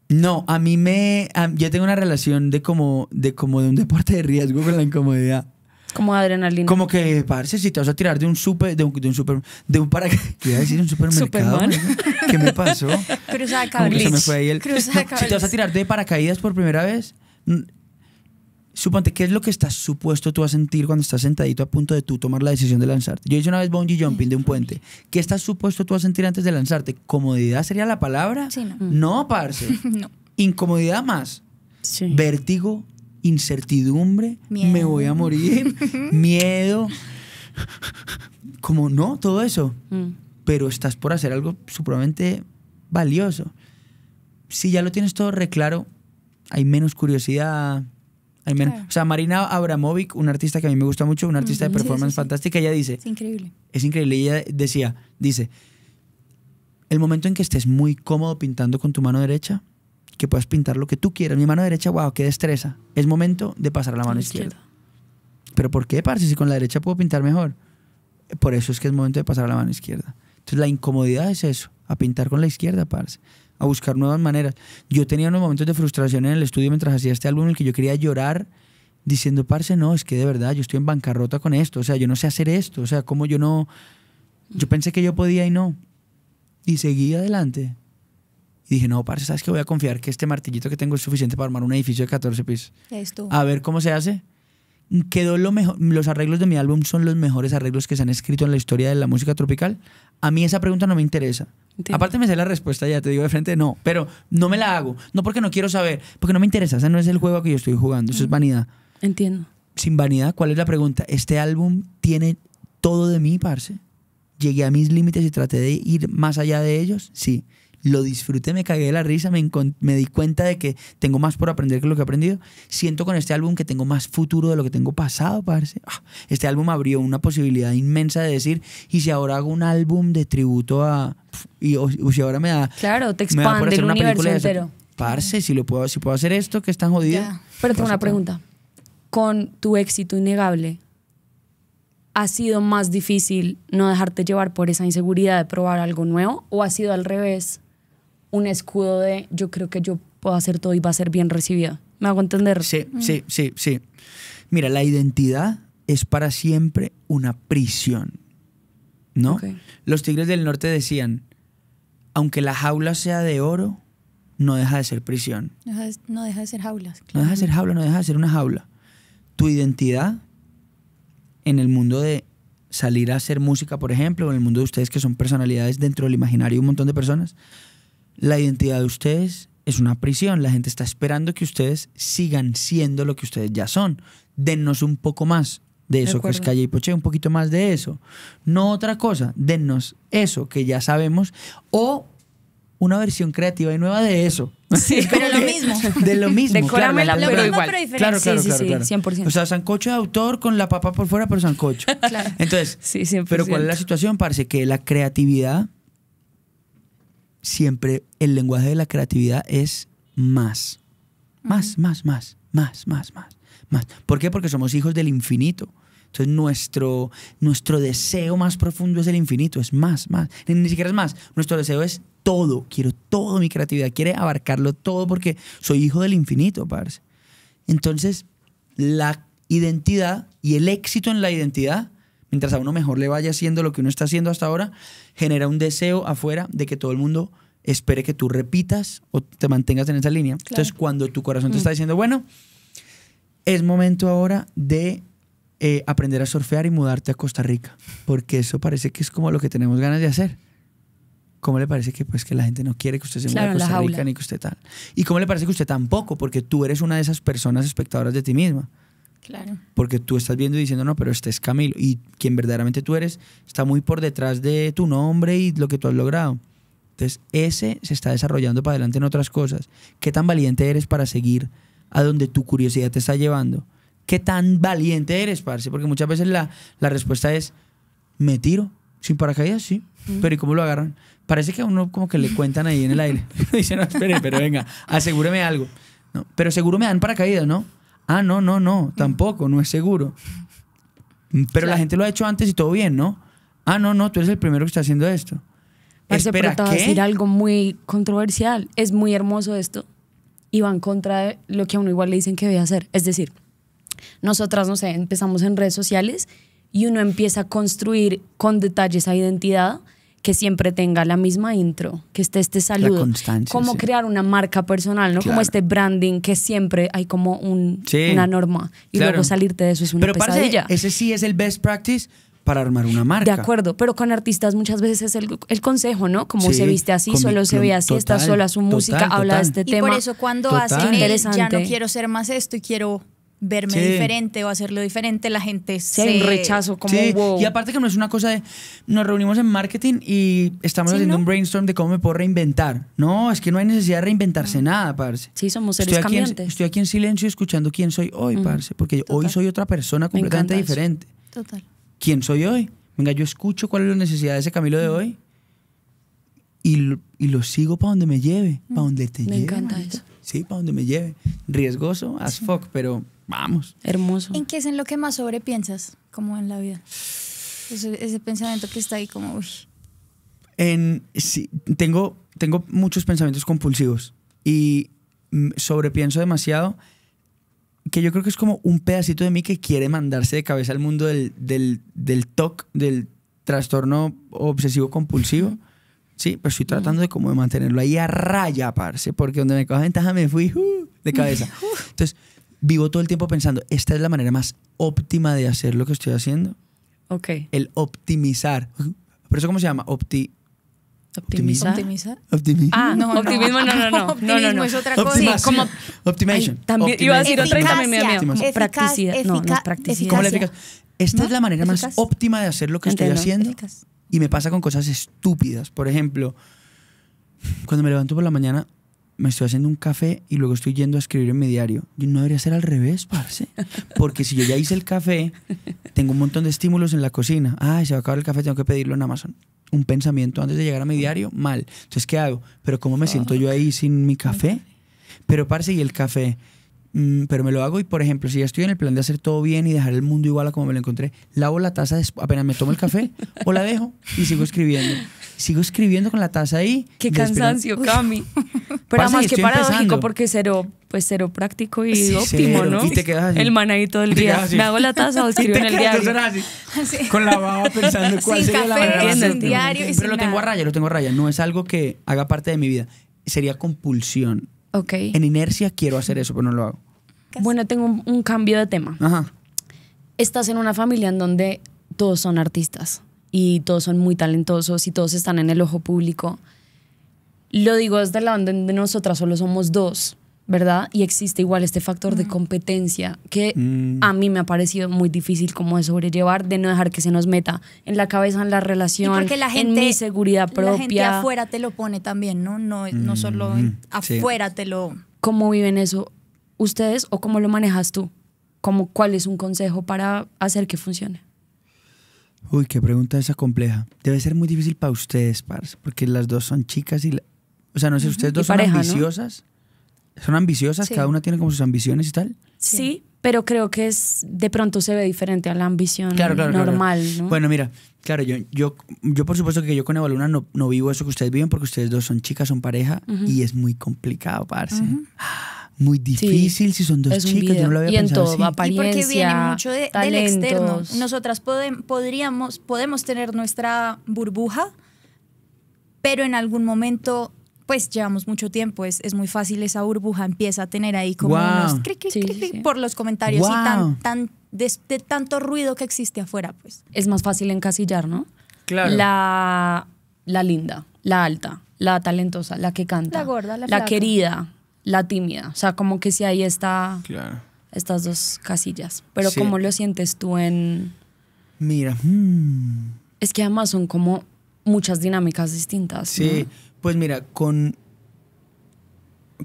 No, a mí me. yo tengo una relación de como, de como de un deporte de riesgo con la incomodidad. Como adrenalina. Como que, parece, si te vas a tirar de un super, de un, super, de un para ¿qué decir? Un supermercado. ¿Qué me pasó? Cruzada de cables. Se si te vas a tirar de paracaídas por primera vez, Suponte, ¿qué es lo que estás supuesto tú a sentir cuando estás sentadito a punto de tú tomar la decisión de lanzarte? Yo hice una vez bungee jumping de un puente. ¿Qué estás supuesto tú a sentir antes de lanzarte? ¿Comodidad sería la palabra? Sí, no. No, parce. no. Incomodidad más. Sí. Vértigo, incertidumbre, miedo. me voy a morir, miedo. Como no, todo eso. Mm. Pero estás por hacer algo supremamente valioso. Si ya lo tienes todo reclaro, hay menos curiosidad, o sea, Marina Abramovic, una artista que a mí me gusta mucho, una artista de performance fantástica, ella dice... Es increíble. Es increíble. Ella decía, dice, el momento en que estés muy cómodo pintando con tu mano derecha, que puedas pintar lo que tú quieras. Mi mano derecha, wow, qué destreza. Es momento de pasar a la mano izquierda. izquierda. Pero ¿por qué, parce? Si con la derecha puedo pintar mejor. Por eso es que es momento de pasar a la mano izquierda. Entonces la incomodidad es eso, a pintar con la izquierda, parce a buscar nuevas maneras. Yo tenía unos momentos de frustración en el estudio mientras hacía este álbum en el que yo quería llorar diciendo, parce, no, es que de verdad yo estoy en bancarrota con esto, o sea, yo no sé hacer esto, o sea, como yo no, yo pensé que yo podía y no. Y seguí adelante. Y dije, no, parce, ¿sabes qué? Voy a confiar que este martillito que tengo es suficiente para armar un edificio de 14 pisos. Esto. A ver cómo se hace. Quedó lo mejor, los arreglos de mi álbum son los mejores arreglos que se han escrito en la historia de la música tropical. A mí esa pregunta no me interesa. Aparte me sé la respuesta ya, te digo de frente, no, pero no me la hago. No porque no quiero saber, porque no me interesa, ese no es el juego que yo estoy jugando, eso es mm. vanidad. Entiendo. Sin vanidad, ¿cuál es la pregunta? ¿Este álbum tiene todo de mí, parce? ¿Llegué a mis límites y traté de ir más allá de ellos? Sí lo disfruté, me cagué de la risa, me, di cuenta de que tengo más por aprender que lo que he aprendido. Siento con este álbum que tengo más futuro de lo que tengo pasado, parce. Ah, este álbum abrió una posibilidad inmensa de decir, y si ahora hago un álbum de tributo a... Y si ahora me da... Claro, te expande universo entero. Parce, si, lo puedo, si puedo hacer esto, que es tan jodido. Pero tengo una pregunta. Con tu éxito innegable, ha sido más difícil no dejarte llevar por esa inseguridad de probar algo nuevo o ha sido al revés? un escudo de yo creo que yo puedo hacer todo y va a ser bien recibido ¿Me hago entender? Sí, sí, sí, sí. Mira, la identidad es para siempre una prisión. ¿No? Los tigres del norte decían, aunque la jaula sea de oro, no deja de ser prisión. no deja de ser jaulas. No deja de ser jaula, no deja de ser una jaula. Tu identidad en el mundo de salir a hacer música, por ejemplo, o en el mundo de ustedes que son personalidades dentro del imaginario de un montón de personas, la identidad de ustedes es una prisión. La gente está esperando que ustedes sigan siendo lo que ustedes ya son. Dennos un poco más de eso que es Calle y Poche, un poquito más de eso. No otra cosa, dennos eso que ya sabemos o una versión creativa y nueva de eso. Sí, pero lo mismo. De lo mismo. claro, pero, igual. Pero claro, claro, sí, sí, sí, 100%. O sea, sancocho de autor con la papa por fuera, pero sancocho. Entonces, sí, pero ¿cuál es la situación? Parece que la creatividad siempre el lenguaje de la creatividad es más. Más, más, más, más, más, más, más. ¿Por qué? Porque somos hijos del infinito. Entonces nuestro, nuestro deseo más profundo es el infinito, es más, más. Ni siquiera es más, nuestro deseo es todo, quiero todo mi creatividad, quiere abarcarlo todo porque soy hijo del infinito, parce. Entonces, la identidad y el éxito en la identidad mientras a uno mejor le vaya haciendo lo que uno está haciendo hasta ahora, genera un deseo afuera de que todo el mundo espere que tú repitas o te mantengas en esa línea. Entonces, cuando tu corazón te mm. está diciendo, bueno, es momento ahora de eh, aprender a surfear y mudarte a Costa Rica, porque eso parece que es como lo que tenemos ganas de hacer. ¿Cómo le parece que, pues, que la gente no quiere que usted se mueva a Costa Rica ni que usted tal? ¿Y cómo le parece que usted tampoco? Porque tú eres una de esas personas espectadoras de ti misma. Porque tú estás viendo y diciendo, no, pero este es Camilo. Y quien verdaderamente tú eres está muy por detrás de tu nombre y lo que tú has logrado. Entonces, ese se está desarrollando para adelante en otras cosas. ¿Qué tan valiente eres para seguir a donde tu curiosidad te está llevando? ¿Qué tan valiente eres, Parce? Porque muchas veces la, la respuesta es, me tiro. Sin paracaídas, sí. Pero ¿y cómo lo agarran? Parece que a uno como que le cuentan ahí en el aire. Dicen, no, espere, pero venga, asegúreme algo. No, pero seguro me dan paracaídas, ¿no? Ah, no, no, no, tampoco, no es seguro. Pero la gente lo ha hecho antes y todo bien, ¿no? Ah, no, no, tú eres el primero que está haciendo esto. Espera, pero ¿qué? decir algo muy controversial. Es muy hermoso esto y va en contra de lo que a uno igual le dicen que debe hacer. Es decir, nosotras, no sé, empezamos en redes sociales y uno empieza a construir con detalles esa identidad que siempre tenga la misma intro, que esté este saludo, como crear una marca personal, ¿no? Como este branding que siempre hay como una norma y luego salirte de eso es una pero pesadilla. ese sí es el best practice para armar una marca. De acuerdo, pero con artistas muchas veces es el, consejo, ¿no? Como se viste así, solo se ve así, está sola su música, habla de este tema. Y por eso cuando hace hacen ya no quiero ser más esto y quiero verme diferente o hacerlo diferente, la gente sí, se... un rechazo como Y aparte que no es una cosa de... Nos reunimos en marketing y estamos haciendo un brainstorm de cómo me puedo reinventar. No, es que no hay necesidad de reinventarse nada, parce. Sí, somos seres estoy cambiantes. Aquí estoy aquí en silencio escuchando quién soy hoy, parce, porque hoy soy otra persona completamente diferente. Total. ¿Quién soy hoy? Venga, yo escucho cuál es la necesidad de ese Camilo de hoy y lo, sigo para donde me lleve, para donde te me lleve. Me encanta eso. Sí, para donde me lleve. Riesgoso as fuck, pero vamos. Hermoso. ¿En qué es en lo que más sobrepiensas, como en la vida? Ese, pensamiento que está ahí como, uy. En, sí, tengo, tengo muchos pensamientos compulsivos y mm, sobrepienso demasiado que yo creo que es como un pedacito de mí que quiere mandarse de cabeza al mundo del, del, del TOC, del trastorno obsesivo compulsivo. Sí, pero pues estoy tratando de como de mantenerlo ahí a raya, parce, porque donde me coja ventaja me fui uh, de cabeza. Entonces, vivo todo el tiempo pensando, esta es la manera más óptima de hacer lo que estoy haciendo. Ok. El optimizar. ¿Pero eso cómo se llama? Opti ¿Optimizar? ¿Optimizar? Ah, no, no, optimismo no, no, no. Optimismo no, no, es otra cosa. Sí, también, Iba a decir otra y también me Practicidad. practicidad. no, no practicidad. ¿Cómo la Esta es la manera más óptima de hacer lo que estoy haciendo. Y me pasa con cosas estúpidas. Por ejemplo, cuando me levanto por la mañana, me estoy haciendo un café y luego estoy yendo a escribir en mi diario. Yo no debería ser al revés, parce. Porque si yo ya hice el café, tengo un montón de estímulos en la cocina. ah se va a acabar el café, tengo que pedirlo en Amazon. Un pensamiento antes de llegar a mi diario, mal. Entonces, ¿qué hago? Pero ¿cómo me siento yo ahí sin mi café? Pero, parce, y el café. Mm, pero me lo hago y, por ejemplo, si ya estoy en el plan de hacer todo bien y dejar el mundo igual a como me lo encontré, lavo la taza apenas me tomo el café o la dejo y sigo escribiendo sigo escribiendo con la taza ahí. Qué cansancio, Cami. Pero además que paradójico porque cero, pues cero práctico y óptimo, ¿no? Y te quedas así. El man ahí todo el día. Me hago la taza o escribo en el diario. Así, Con la baba pensando cuál sin sería café, la manera. Sin diario y Pero lo tengo a raya, lo tengo a raya. No es algo que haga parte de mi vida. Sería compulsión. Ok. En inercia quiero hacer eso, pero no lo hago. Bueno, tengo un, un cambio de tema. Ajá. Estás en una familia en donde todos son artistas y todos son muy talentosos y todos están en el ojo público. Lo digo desde la de nosotras solo somos dos, ¿verdad? Y existe igual este factor de competencia que mm. a mí me ha parecido muy difícil como de sobrellevar, de no dejar que se nos meta en la cabeza, en la relación, la en mi seguridad propia. La gente afuera te lo pone también, ¿no? No, no solo mm, afuera te lo... ¿Cómo viven eso ustedes o cómo lo manejas tú? Como, ¿Cuál es un consejo para hacer que funcione? Uy, qué pregunta esa compleja. Debe ser muy difícil para ustedes, parce, porque las dos son chicas y... O sea, no sé, ustedes dos son ambiciosas. ¿Son ambiciosas? ¿Cada una tiene como sus ambiciones y tal? Sí. pero creo que es de pronto se ve diferente a la ambición normal. ¿no? Bueno, mira, claro, yo, yo, yo por supuesto que yo con Evaluna no, no vivo eso que ustedes viven porque ustedes dos son chicas, son pareja y es muy complicado, parce muy difícil si son dos chicas. Yo no lo había y pensado así. y porque viene mucho del externo. Nosotras podemos podríamos, podemos tener nuestra burbuja, pero en algún momento pues llevamos mucho tiempo, es, es muy fácil esa burbuja, empieza a tener ahí como unos cri por los comentarios y tan, tan, de, tanto ruido que existe afuera. pues. Es más fácil encasillar, ¿no? Claro. La, la linda, la alta, la talentosa, la que canta. La gorda, la, la querida, la tímida. O sea, como que si ahí está claro. estas dos casillas. Pero ¿cómo lo sientes tú en...? Mira. Mm. Es que además son como muchas dinámicas distintas. Sí, pues mira, con,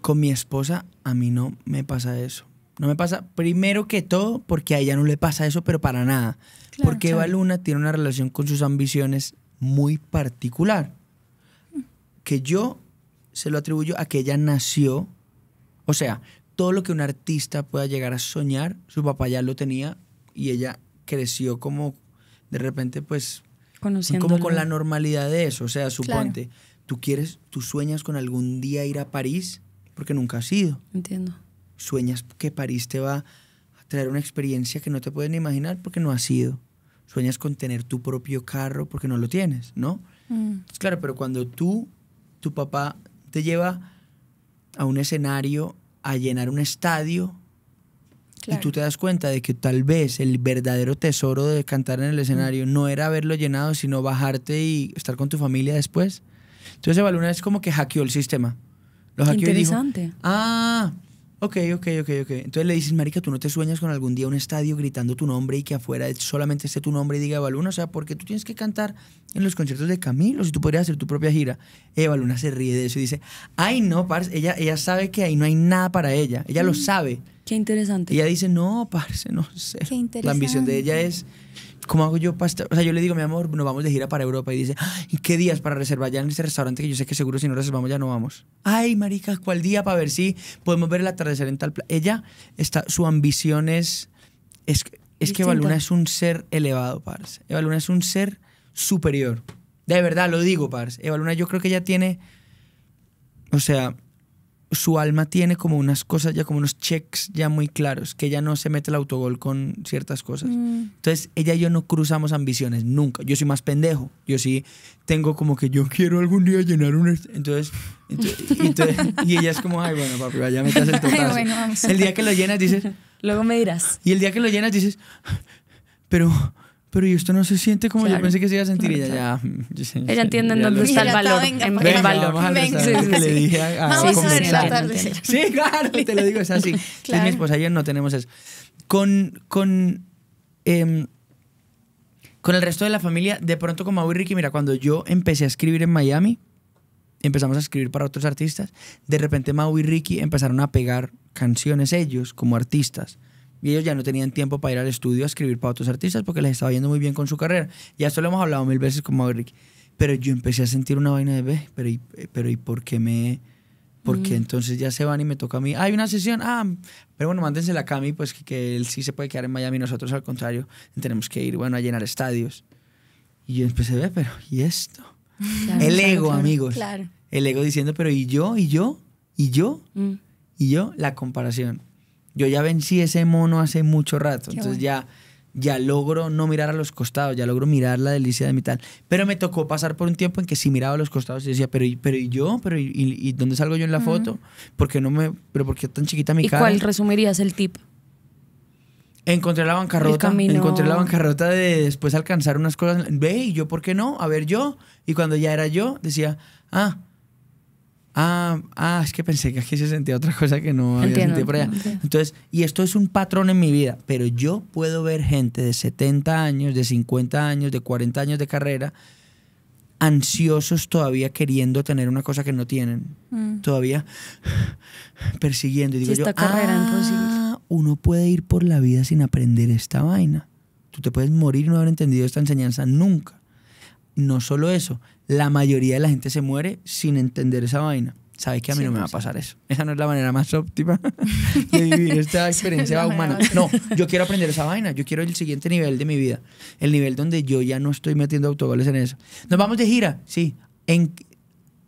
con mi esposa a mí no me pasa eso. No me pasa, primero que todo, porque a ella no le pasa eso, pero para nada. porque Eva Luna tiene una relación con sus ambiciones muy particular. Mm. Que yo se lo atribuyo a que ella nació o sea, todo lo que un artista pueda llegar a soñar, su papá ya lo tenía y ella creció como de repente pues como con la normalidad de eso, o sea, suponte, tú quieres, tú sueñas con algún día ir a París porque nunca has ido. Entiendo. Sueñas que París te va a traer una experiencia que no te ni imaginar porque no has ido. Sueñas con tener tu propio carro porque no lo tienes, ¿no? Mm. Claro, pero cuando tú, tu papá te lleva a un escenario, a llenar un estadio. Y tú te das cuenta de que tal vez el verdadero tesoro de cantar en el escenario mm. no era haberlo llenado, sino bajarte y estar con tu familia después. Entonces Evaluna es como que hackeó el sistema. Lo hackeó Interesante. ah, Ok, ok, ok, ok. Entonces le dices, Marica, ¿tú no te sueñas con algún día un estadio gritando tu nombre y que afuera solamente esté tu nombre y diga Eva O sea, porque tú tienes que cantar en los conciertos de Camilo, si tú podrías hacer tu propia gira. Eva Luna se ríe de eso y dice, ay no, parce, ella, ella sabe que ahí no hay nada para ella, ella lo mm. sabe. Qué interesante. Y ella dice, no, parce, no sé. Qué interesante. La ambición de ella es, ¿cómo hago yo pasta? O sea, yo le digo, mi amor, nos vamos de gira para Europa. Y dice, ah, ¿y qué días para reservar ya en ese restaurante que yo sé que seguro si no reservamos ya no vamos? Ay, marica, ¿cuál día para ver si podemos ver el atardecer en tal... ella, está, su ambición es... Es, es que Evaluna es un ser elevado, parce. Evaluna es un ser superior. De verdad, lo digo, parce. Evaluna, yo creo que ella tiene... O sea, su alma tiene como unas cosas ya, como unos checks ya muy claros, que ella no se mete el autogol con ciertas cosas. Mm. Entonces, ella y yo no cruzamos ambiciones, nunca. Yo soy más pendejo. Yo sí tengo como que yo quiero algún día llenar un... Entonces, y ella es como, ay, bueno, papi, vaya, metas el Ay, bueno, el día que lo llenas dices... Luego me dirás. Y el día que lo llenas dices, pero pero ¿y usted no se siente como yo pensé que se iba a sentir? ella, ya, ella entiende en dónde está el valor. el pues, valor. Vamos que le dije a, a vamos a Sí, claro, te lo digo, es así. Claro. mi esposa ayer no tenemos eso. Con, con, em, con el resto de la familia, de pronto con Mau y Ricky, mira, cuando yo empecé a escribir en Miami, empezamos a escribir para otros artistas, de repente Maui y Ricky empezaron a pegar canciones ellos como artistas. Y ellos ya no tenían tiempo para ir al estudio a escribir para otros artistas porque les estaba yendo muy bien con su carrera. Ya esto lo hemos hablado mil veces con Maverick. Pero yo empecé a sentir una vaina de, B. pero ¿y, eh, pero ¿y por qué me...? Porque mm. entonces ya se van y me toca a mí. Ah, hay una sesión, ah, pero bueno, mándensela a Cami, pues que, él sí se puede quedar en Miami. Nosotros, al contrario, tenemos que ir, bueno, a llenar estadios. Y yo empecé a ver, pero ¿y esto? el ego, amigos. Claro. El ego diciendo, pero ¿y yo? ¿Y yo? ¿Y yo? Mm. ¿Y yo? La comparación yo ya vencí ese mono hace mucho rato. entonces ya, ya logro no mirar a los costados, ya logro mirar la delicia de mi tal. Pero me tocó pasar por un tiempo en que sí miraba a los costados y decía, pero, ¿y yo? ¿Pero y, dónde salgo yo en la foto? ¿Por qué no me, pero tan chiquita mi ¿Y cara? ¿Y cuál resumirías el tip? Encontré la bancarrota, encontré la bancarrota de después alcanzar unas cosas. Ve, ¿y yo por qué no? A ver, yo. Y cuando ya era yo, decía, ah, ah, ah, es que pensé que aquí se sentía otra cosa que no había sentido por allá. Entonces, y esto es un patrón en mi vida, pero yo puedo ver gente de 70 años, de 50 años, de 40 años de carrera, ansiosos todavía queriendo tener una cosa que no tienen, mm. todavía persiguiendo. Y digo carrera ah, uno puede ir por la vida sin aprender esta vaina. Tú te puedes morir no haber entendido esta enseñanza nunca. No solo eso, la mayoría de la gente se muere sin entender esa vaina. Sabes que a mí no me va a pasar eso. Esa no es la manera más óptima de vivir esta experiencia humana. No, yo quiero aprender esa vaina. Yo quiero el siguiente nivel de mi vida. El nivel donde yo ya no estoy metiendo autogoles en eso. Nos vamos de gira, sí. En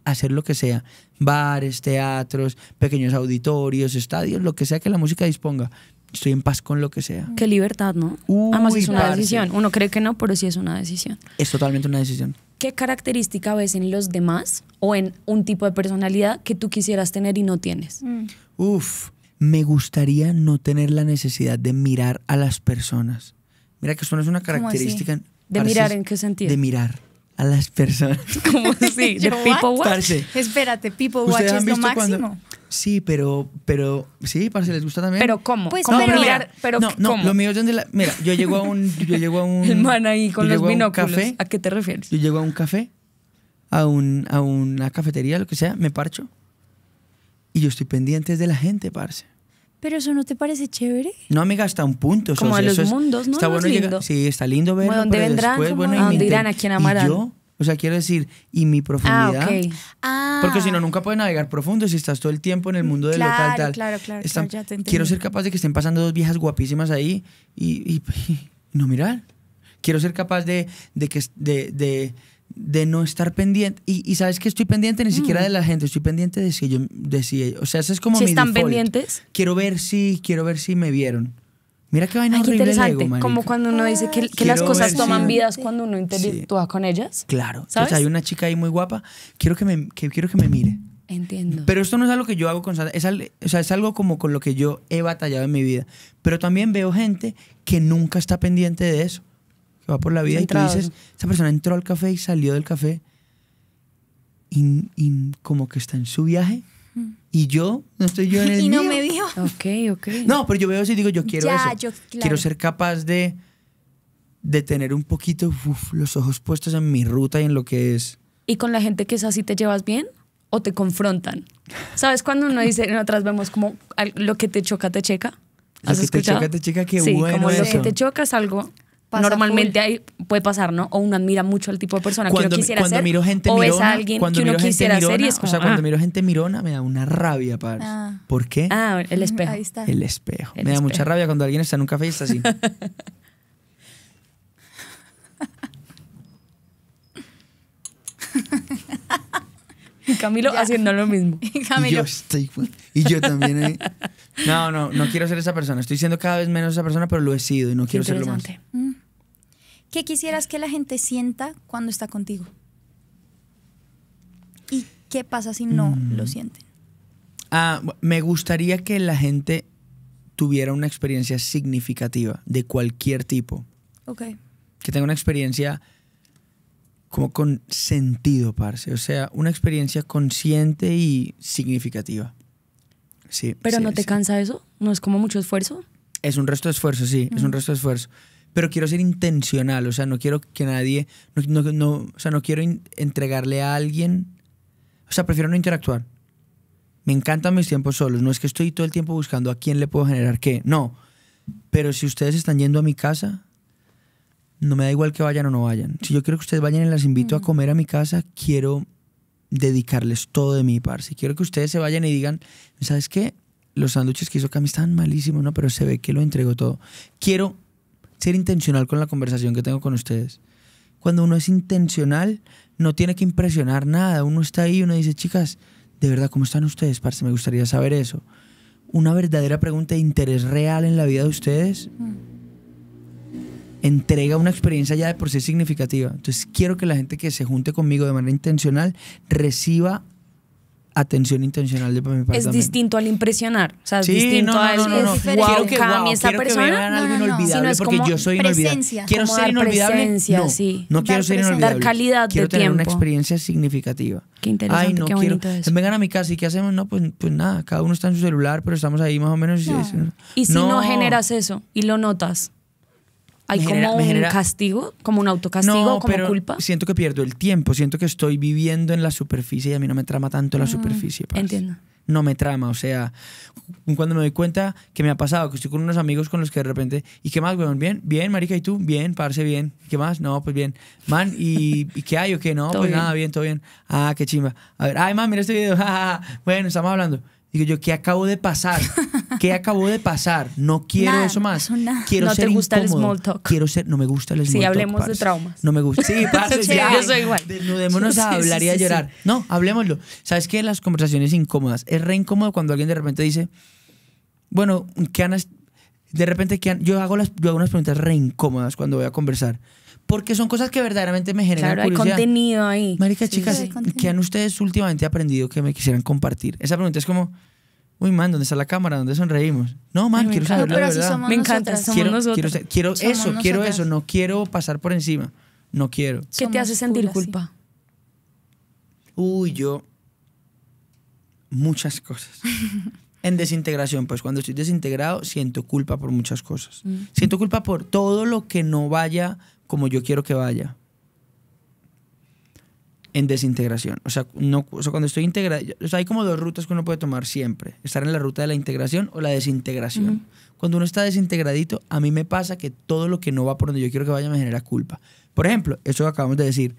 hacer lo que sea. Bares, teatros, pequeños auditorios, estadios, lo que sea que la música disponga. Estoy en paz con lo que sea. Qué libertad, ¿no? Además es una decisión. Uno cree que no, pero sí es una decisión. Es totalmente una decisión. ¿qué característica ves en los demás o en un tipo de personalidad que tú quisieras tener y no tienes? Mm. Uf, me gustaría no tener la necesidad de mirar a las personas. Mira que eso no es una característica. ¿De mirar en qué sentido? De mirar a las personas. ¿Cómo así, de people watch. Espérate, people watch es lo máximo. Sí, pero, pero, sí, parce, les gusta también. Pero cómo, pues, ¿Cómo no, pero, pero no, no, lo mío es donde la, mira, yo llego a un, yo llego a un, el man ahí con los binóculos. A, qué te refieres? Yo llego a un café, a un, a una cafetería, lo que sea, me parcho y yo estoy pendiente de la gente, parce. Pero eso no te parece chévere? No, amiga, hasta un punto. Como los mundos, ¿no? Está bueno sí, está lindo verlo. ¿Dónde vendrán? ¿A dónde irán? ¿A quién amarán? o sea, quiero decir, y mi ah, profundidad. Ah, Porque si no, nunca puedes navegar profundo si estás todo el tiempo en el mundo del tal tal. Claro, claro, claro. quiero ser capaz de que estén pasando dos viejas guapísimas ahí y, no mirar. Quiero ser capaz de, que de de no estar pendiente. Y, y sabes que estoy pendiente ni siquiera de mm. la gente, estoy pendiente de si yo, de si, o sea, eso es como mi están pendientes? Quiero ver si, quiero ver si me vieron. Mira qué vaina interesante. como cuando uno dice que, que las cosas toman vidas cuando uno interactúa con ellas. Claro. ¿Sabes? sea, hay una chica ahí muy guapa, quiero que me, quiero que me mire. Entiendo. Pero esto no es algo que yo hago con es, o sea, es algo como con lo que yo he batallado en mi vida. Pero también veo gente que nunca está pendiente de eso va por la vida y tú dices, esa persona entró al café y salió del café y, como que está en su viaje mm. y yo no estoy yo en el y no me dijo ok ok no pero yo veo eso y digo yo quiero quiero ser capaz de de tener un poquito los ojos puestos en mi ruta y en lo que es y con la gente que es así te llevas bien o te confrontan sabes cuando uno dice otras vemos como lo que te choca te checa ¿Has que te choca te checa qué bueno como lo que te choca es algo normalmente ahí puede pasar, ¿no? O uno admira mucho al tipo de persona cuando, que uno quisiera ser. Miro gente mirona, o es alguien que uno quisiera ser y es O sea, cuando ah". miro gente mirona me da una rabia, para ah. ¿Por qué? Ah, el espejo. Ahí está. El espejo. me da mucha rabia cuando alguien está en un café y está así. Y Camilo haciendo lo mismo. Y yo, estoy, y yo también. Eh. No, no, no quiero ser esa persona. Estoy siendo cada vez menos esa persona, pero lo he sido y no quiero serlo más. Mm. ¿Qué quisieras que la gente sienta cuando está contigo? ¿Y qué pasa si no mm. lo sienten? Ah, me gustaría que la gente tuviera una experiencia significativa de cualquier tipo. Ok. Que tenga una experiencia como con sentido, parce. O sea, una experiencia consciente y significativa. Sí. ¿Pero no te cansa eso? ¿No es como mucho esfuerzo? Es un resto de esfuerzo, sí, es un mm. resto de esfuerzo. Pero quiero ser intencional, o sea, no quiero que nadie, no, no, no o sea, no quiero entregarle a alguien, o sea, prefiero no interactuar. Me encantan mis tiempos solos, no es que estoy todo el tiempo buscando a quién le puedo generar qué, no. Pero si ustedes están yendo a mi casa, no me da igual que vayan o no vayan. Si yo quiero que ustedes vayan y las invito a comer a mi casa, quiero dedicarles todo de mi par. Si quiero que ustedes se vayan y digan, ¿sabes qué? Los sándwiches que hizo Cami están malísimos, ¿no? Pero se ve que lo entregó todo. Quiero ser intencional con la conversación que tengo con ustedes. Cuando uno es intencional, no tiene que impresionar nada. Uno está ahí y uno dice, chicas, de verdad, ¿cómo están ustedes, parce? Me gustaría saber eso. Una verdadera pregunta de interés real en la vida de ustedes entrega una experiencia ya de por sí significativa. Entonces quiero que la gente que se junte conmigo de manera intencional reciba atención intencional de mi parte. Es también. distinto al impresionar. es sí, distinto no, no, a eso. No, Wow, quiero que wow, esa quiero persona. Que me hagan algo inolvidable porque yo soy inolvidable. Quiero ser inolvidable. No, sí. no quiero ser inolvidable. Dar calidad quiero de tener una experiencia significativa. Qué interesante. Ay, no qué quiero. Eso. Vengan a mi casa y ¿qué hacemos? No, pues, pues nada, cada uno está en su celular, pero estamos ahí más o menos. y si no generas eso y lo notas. ¿Hay como un castigo? ¿Como un autocastigo? No, pero culpa? Siento que pierdo el tiempo, siento que estoy viviendo en la superficie y a mí no me trama tanto la ah, superficie. Entiendo. No me trama, o sea, cuando me doy cuenta que me ha pasado, que estoy con unos amigos con los que de repente, ¿y qué más, weón? Bien, bien, marica, ¿y tú? Bien, parce, bien. ¿Qué más? No, pues bien. Man, ¿y, qué hay o qué? No, pues nada, bien, todo bien. Ah, qué chimba. A ver, ay, man, mira este video. bueno, estamos hablando. Digo yo, ¿qué acabo de pasar? ¿Qué acabo de pasar? No quiero eso más. Quiero no te gusta el small talk. Quiero no me gusta el small talk. Sí, hablemos de traumas. No me gusta. Sí, parce, Yo soy igual. Desnudémonos a hablar y a llorar. No, hablemoslo. ¿Sabes qué? Las conversaciones incómodas. Es re incómodo cuando alguien de repente dice, bueno, ¿qué han...? de repente, ¿qué yo, hago las, yo hago unas preguntas re incómodas cuando voy a conversar porque son cosas que verdaderamente me generan claro, hay contenido ahí. Marica, chicas, ¿qué han ustedes últimamente aprendido que me quisieran compartir? Esa pregunta es como, uy, man, ¿dónde está la cámara? ¿Dónde sonreímos? No, man, quiero saber verdad. me encanta, somos quiero, Quiero, eso, quiero eso, no quiero pasar por encima, no quiero. ¿Qué te hace sentir culpa? Uy, yo, muchas cosas. en desintegración, pues cuando estoy desintegrado siento culpa por muchas cosas. Mm. Siento culpa por todo lo que no vaya como yo quiero que vaya. En desintegración. O sea, no, cuando estoy integrado, o sea, hay como dos rutas que uno puede tomar siempre. Estar en la ruta de la integración o la desintegración. Cuando uno está desintegradito, a mí me pasa que todo lo que no va por donde yo quiero que vaya me genera culpa. Por ejemplo, eso que acabamos de decir,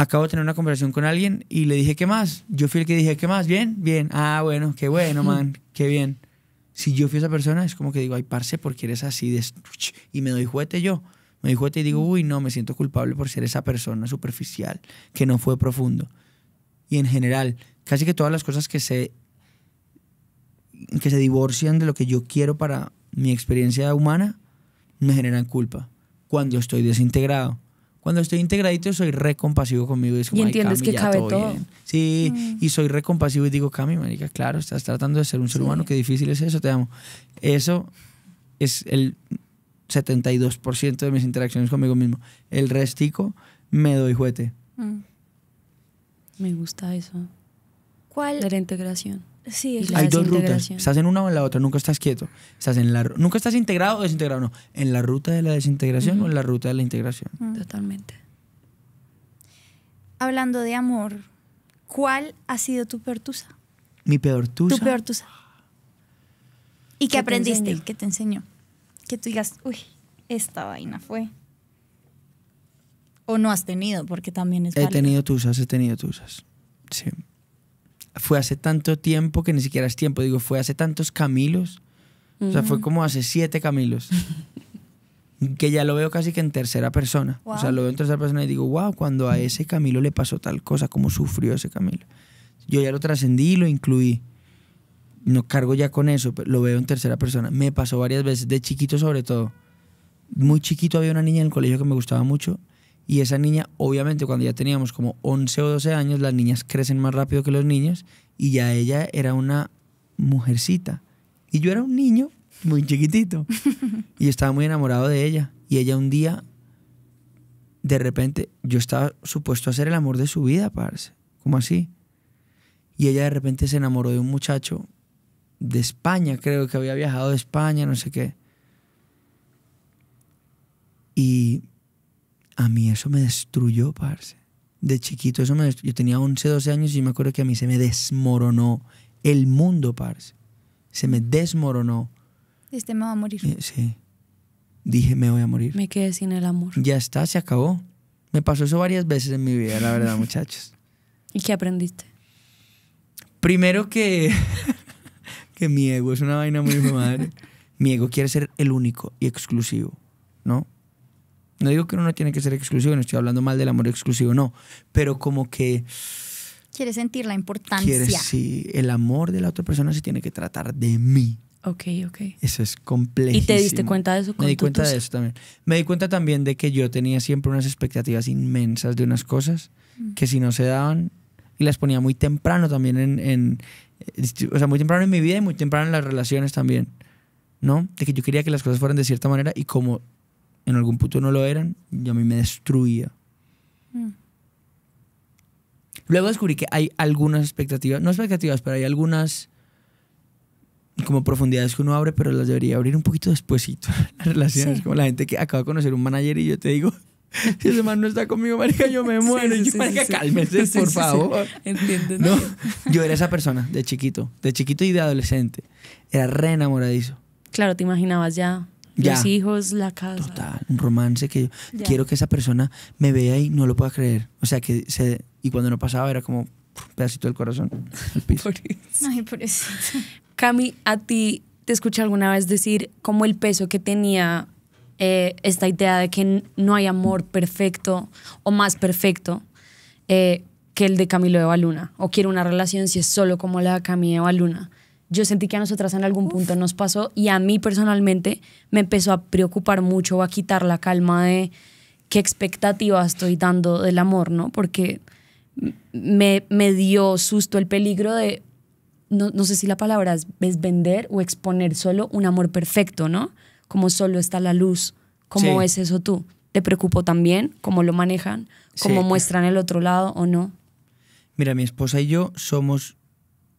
acabo de tener una conversación con alguien y le dije, ¿qué más? Yo fui el que dije, ¿qué más? ¿Bien? Bien. Ah, bueno, qué bueno, man, qué bien. Si yo fui esa persona, es como que digo, ay, parce, porque eres así de... Y me doy juguete yo. Me doy juguete y digo, uy, no, me siento culpable por ser esa persona superficial, que no fue profundo. Y en general, casi que todas las cosas que se, que se divorcian de lo que yo quiero para mi experiencia humana, me generan culpa cuando estoy desintegrado. Cuando estoy integradito soy recompasivo conmigo. Y, entiendes que cabe todo. Sí, mm. y soy recompasivo y digo, Cami, marica, claro, estás tratando de ser un ser humano, qué difícil es eso, te amo. Eso es el 72% de mis interacciones conmigo mismo. El restico me doy juguete. Mm. Me gusta eso. ¿Cuál? La integración Sí, Hay dos rutas. Estás en una o en la otra, nunca estás quieto. Estás en la, nunca estás integrado o desintegrado, no. En la ruta de la desintegración o en la ruta de la integración. Mm. Totalmente. Hablando de amor, ¿cuál ha sido tu peor tusa? Mi peor tusa. Tu peor tusa. ¿Y qué, aprendiste? ¿Qué te enseñó? Que tú digas, uy, esta vaina fue. O no has tenido, porque también es. He tenido tusas, he tenido tusas. Sí fue hace tanto tiempo que ni siquiera es tiempo, digo, fue hace tantos Camilos. O sea, fue como hace siete Camilos. que ya lo veo casi que en tercera persona. O sea, lo veo en tercera persona y digo, wow, cuando a ese Camilo le pasó tal cosa, cómo sufrió ese Camilo. Yo ya lo trascendí y lo incluí. No cargo ya con eso, pero lo veo en tercera persona. Me pasó varias veces, de chiquito sobre todo. Muy chiquito había una niña en el colegio que me gustaba mucho y esa niña, obviamente, cuando ya teníamos como 11 o 12 años, las niñas crecen más rápido que los niños y ya ella era una mujercita. Y yo era un niño muy chiquitito y estaba muy enamorado de ella. Y ella un día, de repente, yo estaba supuesto a ser el amor de su vida, parce. Como así? Y ella de repente se enamoró de un muchacho de España, creo que había viajado de España, no sé qué. Y a mí eso me destruyó, parce. De chiquito, eso me yo tenía 11, 12 años y me acuerdo que a mí se me desmoronó el mundo, parce. Se me desmoronó. Este me va a morir. Eh, sí. Dije, me voy a morir. Me quedé sin el amor. Ya está, se acabó. Me pasó eso varias veces en mi vida, la verdad, muchachos. ¿Y qué aprendiste? Primero que, que mi ego es una vaina muy madre. mi ego quiere ser el único y exclusivo, ¿no? No digo que uno no tiene que ser exclusivo, no estoy hablando mal del amor exclusivo, no, pero como que... Quiere sentir la importancia. Quiere, sí, el amor de la otra persona se tiene que tratar de mí. Ok, ok. Eso es complejo. ¿Y te diste cuenta de eso? Con Me di cuenta de eso también. Me di cuenta también de que yo tenía siempre unas expectativas inmensas de unas cosas mm. que si no se daban, y las ponía muy temprano también en, en, O sea, muy temprano en mi vida y muy temprano en las relaciones también, ¿no? De que yo quería que las cosas fueran de cierta manera y como en algún punto no lo eran, y a mí me destruía. Mm. Luego descubrí que hay algunas expectativas, no expectativas, pero hay algunas como profundidades que uno abre, pero las debería abrir un poquito despuesito. Las relaciones, como la gente que acaba de conocer un manager y yo te digo, si ese man no está conmigo, marica, yo me muero. y yo, marica, cálmese, por favor. Yo era esa persona de chiquito, de chiquito y de adolescente. Era re enamoradizo. Claro, te imaginabas ya hijos, la casa. Total, un romance que yo quiero que esa persona me vea y no lo pueda creer. O sea, que se, y cuando no pasaba era como un pedacito del corazón por eso. Ay, Cami, ¿a ti te escuché alguna vez decir como el peso que tenía eh, esta idea de que no hay amor perfecto o más perfecto eh, que el de Camilo Eva Luna O quiero una relación si es solo como la de Camilo Eva yo sentí que a nosotras en algún punto nos pasó y a mí personalmente me empezó a preocupar mucho o a quitar la calma de qué expectativas estoy dando del amor, ¿no? Porque me, dio susto el peligro de, no, sé si la palabra es, vender o exponer solo un amor perfecto, ¿no? Como solo está la luz, ¿cómo es eso tú? ¿Te preocupó también cómo lo manejan, cómo muestran el otro lado o no? Mira, mi esposa y yo somos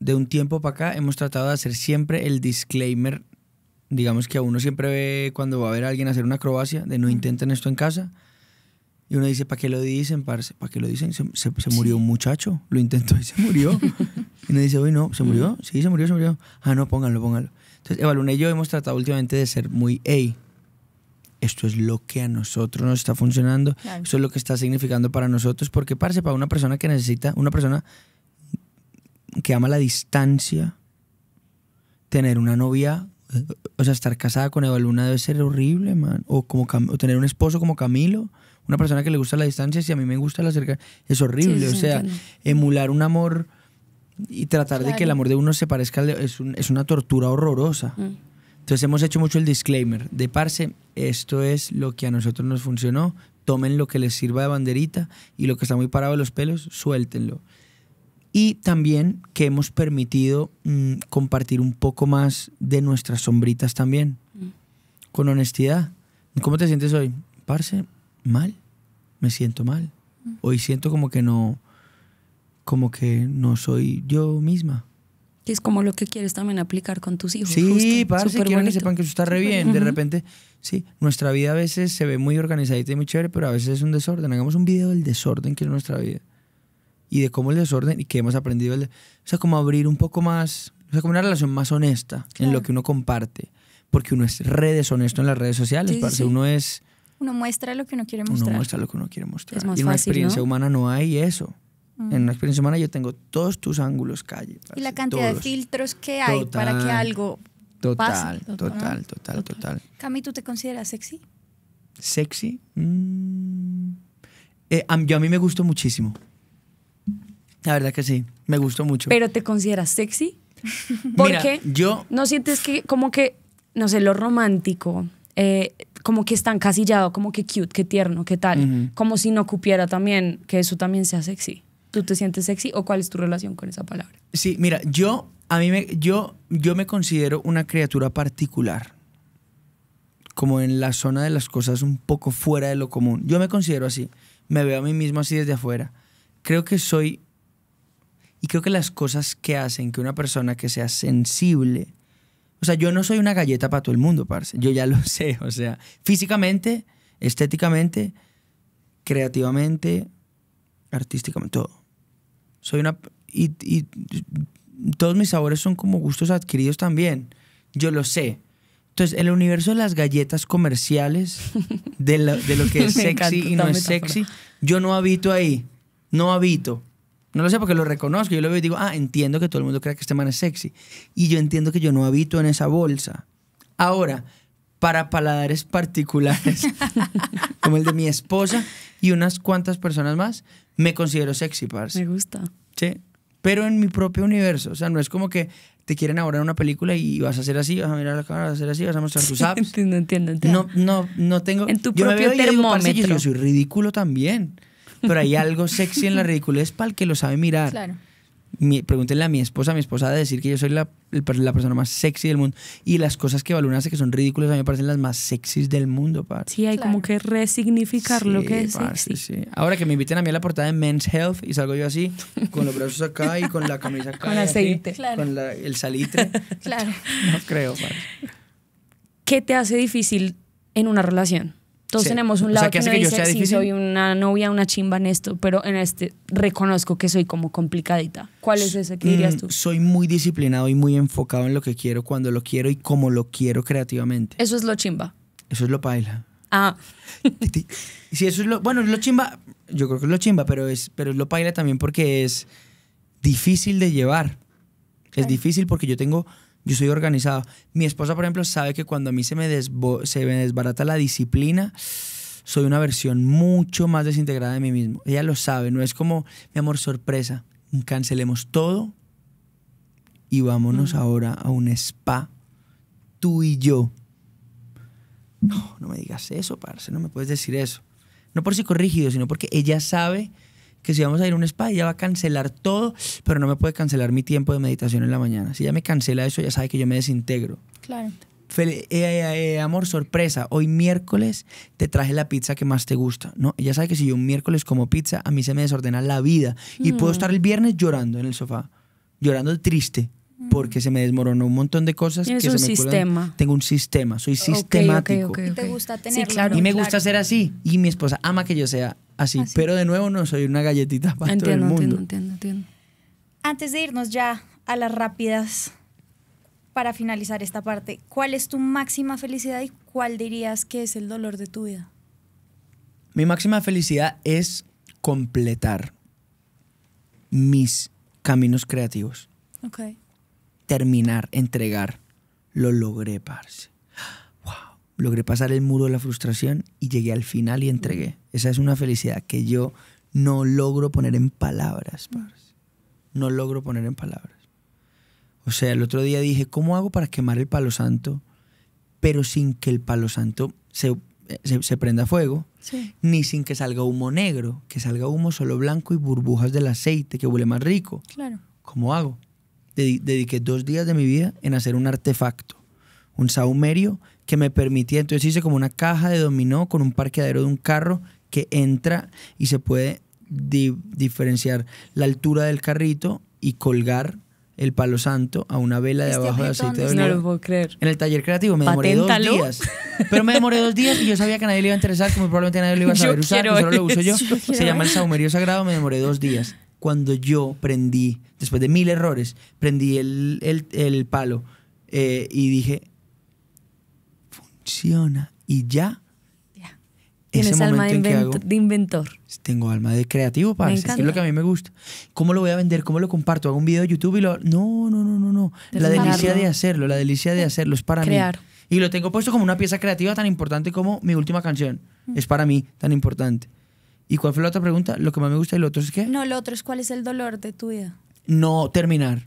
de un tiempo para acá hemos tratado de hacer siempre el disclaimer, digamos que a uno siempre ve cuando va a ver a alguien hacer una acrobacia, de no intenten esto en casa. Y uno dice, ¿para qué lo dicen, parce? ¿Para qué lo dicen? Se, murió un muchacho, lo intentó y se murió. y uno dice, uy, no, ¿se murió? Sí, se murió, se murió. Ah, no, pónganlo, pónganlo. Entonces, Evaluna y yo hemos tratado últimamente de ser muy, hey, esto es lo que a nosotros nos está funcionando, Eso es lo que está significando para nosotros, porque, parece para una persona que necesita, una persona que ama la distancia, tener una novia, o sea, estar casada con Eva debe ser horrible, man. O, como tener un esposo como Camilo, una persona que le gusta la distancia, si a mí me gusta la cerca, es horrible. o sea, emular un amor y tratar de que el amor de uno se parezca al de es, una tortura horrorosa. Mm. Entonces hemos hecho mucho el disclaimer de parse, esto es lo que a nosotros nos funcionó, tomen lo que les sirva de banderita y lo que está muy parado de los pelos, suéltenlo y también que hemos permitido mm, compartir un poco más de nuestras sombritas también, mm. con honestidad. ¿Cómo te sientes hoy? Parce, mal, me siento mal. Mm. Hoy siento como que no, como que no soy yo misma. es como lo que quieres también aplicar con tus hijos. Sí, parce, quiero que sepan que eso está re bien. De repente, sí, nuestra vida a veces se ve muy organizadita y muy chévere, pero a veces es un desorden. Hagamos un video del desorden que es nuestra vida y de cómo el desorden y que hemos aprendido. o sea, como abrir un poco más, o sea, como una relación más honesta en lo que uno comparte. Porque uno es redes deshonesto en las redes sociales, uno es... Uno muestra lo que uno quiere mostrar. Uno muestra lo que uno quiere mostrar. Es y en una experiencia humana no hay eso. En una mm. experiencia humana yo tengo todos tus ángulos calle. y la cantidad de filtros que hay para que algo total, pase. Total, total, total, total. Cami, ¿tú te consideras sexy? ¿Sexy? Mm. Eh, yo a mí me gusto muchísimo. La verdad que sí, me gustó mucho. ¿Pero te consideras sexy? Porque no sientes que como que, no sé, lo romántico, eh, como que está encasillado, como que cute, que tierno, que tal, como si no cupiera también que eso también sea sexy. ¿Tú te sientes sexy o cuál es tu relación con esa palabra? Sí, mira, yo a mí me, yo, yo me considero una criatura particular, como en la zona de las cosas un poco fuera de lo común. Yo me considero así, me veo a mí mismo así desde afuera. Creo que soy y creo que las cosas que hacen que una persona que sea sensible, o sea, yo no soy una galleta para todo el mundo, parce, yo ya lo sé, o sea, físicamente, estéticamente, creativamente, artísticamente, todo. Soy una... Y, todos mis sabores son como gustos adquiridos también, yo lo sé. Entonces, el universo de las galletas comerciales, de, lo que es sexy y no es sexy, yo no habito ahí, no habito. No lo sé porque lo reconozco. Yo lo veo y digo, ah, entiendo que todo el mundo crea que este man es sexy. Y yo entiendo que yo no habito en esa bolsa. Ahora, para paladares particulares, como el de mi esposa y unas cuantas personas más, me considero sexy, parce. Me gusta. Sí. Pero en mi propio universo. O sea, no es como que te quieren ahorrar una película y vas a hacer así, vas a mirar la cámara, vas a hacer así, vas a mostrar tus apps. entiendo, entiendo, entiendo, No, no, no tengo. En tu propio termómetro. Y yo soy ridículo también pero hay algo sexy en la ridiculez para el que lo sabe mirar. Claro. pregúntenle a mi esposa, a mi esposa de decir que yo soy la, la, persona más sexy del mundo. Y las cosas que Valuna hace que son ridículas a mí me parecen las más sexys del mundo, parce. Sí, hay como que resignificar lo que es sexy. Sí. Ahora que me inviten a mí a la portada de Men's Health y salgo yo así, con los brazos acá y con la camisa acá. con aceite. claro. Con el salitre. claro. No creo, ¿Qué te hace difícil en una relación? Todos tenemos un lado que, que, dice, soy una novia, una chimba en esto, pero en este reconozco que soy como complicadita. ¿Cuál es ese que dirías mm, tú? soy muy disciplinado y muy enfocado en lo que quiero, cuando lo quiero y como lo quiero creativamente. Eso es lo chimba. Eso es lo paila. Ah. si eso es lo... Bueno, lo chimba, yo creo que es lo chimba, pero es, pero es lo paila también porque es difícil de llevar. Es difícil porque yo tengo yo soy organizado. Mi esposa, por ejemplo, sabe que cuando a mí se me, desbarata la disciplina, soy una versión mucho más desintegrada de mí mismo. Ella lo sabe, no es como, mi amor, sorpresa, cancelemos todo y vámonos mm. ahora a un spa, tú y yo. No, no me digas eso, parce, no me puedes decir eso. No por corrigido sino porque ella sabe que si vamos a ir a un spa, ella va a cancelar todo, pero no me puede cancelar mi tiempo de meditación en la mañana. Si ella me cancela eso, ya sabe que yo me desintegro. Claro. Eh, eh, eh, amor, sorpresa, hoy miércoles te traje la pizza que más te gusta, ¿no? Ella sabe que si yo un miércoles como pizza, a mí se me desordena la vida y puedo mm. estar el viernes llorando en el sofá, llorando triste, porque se me desmoronó un montón de cosas. un sistema. Tengo un sistema, soy sistemático. Okay, y te gusta tenerlo. Sí, claro, y me gusta ser así. Y mi esposa ama que yo sea así. Pero de nuevo no soy una galletita para todo el mundo. Entiendo, entiendo, entiendo. Antes de irnos ya a las rápidas, para finalizar esta parte, ¿cuál es tu máxima felicidad y cuál dirías que es el dolor de tu vida? Mi máxima felicidad es completar mis caminos creativos. Okay terminar, entregar. Lo logré, parce. Wow. Logré pasar el muro de la frustración y llegué al final y entregué. Esa es una felicidad que yo no logro poner en palabras, No logro poner en palabras. O sea, el otro día dije, ¿cómo hago para quemar el palo santo, pero sin que el palo santo se, eh, prenda fuego? Ni sin que salga humo negro, que salga humo solo blanco y burbujas del aceite que huele más rico. Claro. ¿Cómo hago? dediqué dos días de mi vida en hacer un artefacto, un saumerio que me permitía, entonces hice como una caja de dominó con un parqueadero de un carro que entra y se puede diferenciar la altura del carrito y colgar el palo santo a una vela de este abajo de aceite de oliva. No lo puedo creer. En el taller creativo me demoré dos días. Pero me demoré dos días y yo sabía que nadie le iba a interesar, como probablemente nadie le iba a saber usar, pues lo uso yo. Se llama el saumerio sagrado, me demoré dos días cuando yo prendí, después de mil errores, prendí el, palo eh, y dije, funciona. Y ya. Tienes alma de, de, inventor. Tengo alma de creativo, para Es lo que a mí me gusta. ¿Cómo lo voy a vender? ¿Cómo lo comparto? Hago un video de YouTube y lo... No, no, no, no, no. La delicia de hacerlo, la delicia de hacerlo es para Crear. mí. Y lo tengo puesto como una pieza creativa tan importante como mi última canción. Mm. Es para mí tan importante. ¿Y cuál fue la otra pregunta? Lo que más me gusta y lo otro es qué? No, lo otro es cuál es el dolor de tu vida. No terminar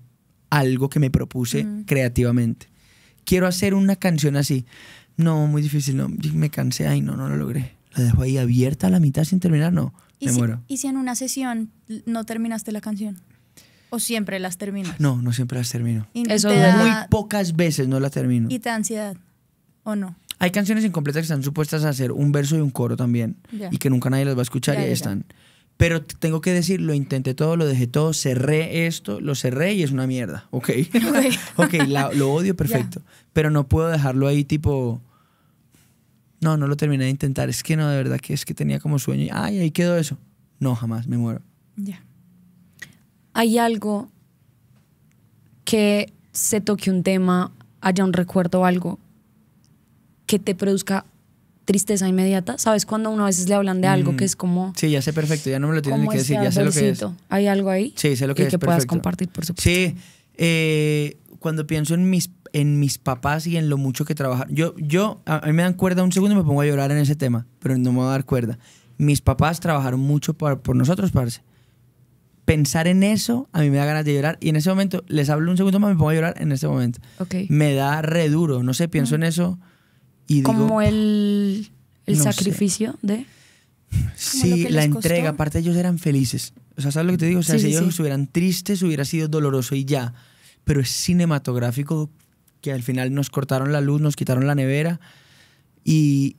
algo que me propuse creativamente. Quiero hacer una canción así. No, muy difícil, no. Me cansé, ay, no, no lo logré. La dejo ahí abierta a la mitad sin terminar, no. me si, muero. ¿Y si en una sesión no terminaste la canción? ¿O siempre las terminas? No, no siempre las termino. Eso muy pocas veces no la termino. ¿Y te da ansiedad? ¿O no? Hay canciones incompletas que están supuestas a hacer un verso y un coro también y que nunca nadie las va a escuchar y ahí están. Pero tengo que decir, lo intenté todo, lo dejé todo, cerré esto, lo cerré y es una mierda. Ok. ok, lo odio perfecto. Pero no puedo dejarlo ahí tipo... No, no lo terminé de intentar. Es que no, de verdad que es que tenía como sueño y ay, ahí quedó eso. No, jamás, me muero. Ya. Hay algo que se toque un tema, haya un recuerdo o algo que te produzca tristeza inmediata. ¿Sabes cuando uno a veces le hablan de algo mm. que es como... Sí, ya sé perfecto, ya no me lo tienen que decir, ya sé lo que es. Hay algo ahí. Sí, sé lo que es. que puedas compartir, por supuesto. Sí, eh, cuando pienso en mis, en mis papás y en lo mucho que trabajan. yo, yo, a mí me dan cuerda un segundo y me pongo a llorar en ese tema, pero no me voy a dar cuerda. Mis papás trabajaron mucho por, nosotros, parce. Pensar en eso a mí me da ganas de llorar y en ese momento, les hablo un segundo más, me pongo a llorar en ese momento. ok Me da re duro, no sé, pienso en eso como el, el sacrificio de... Sí, la entrega. Aparte, ellos eran felices. O sea, ¿sabes lo que te digo? O sea, si ellos hubieran estuvieran tristes, hubiera sido doloroso y ya. Pero es cinematográfico que al final nos cortaron la luz, nos quitaron la nevera y,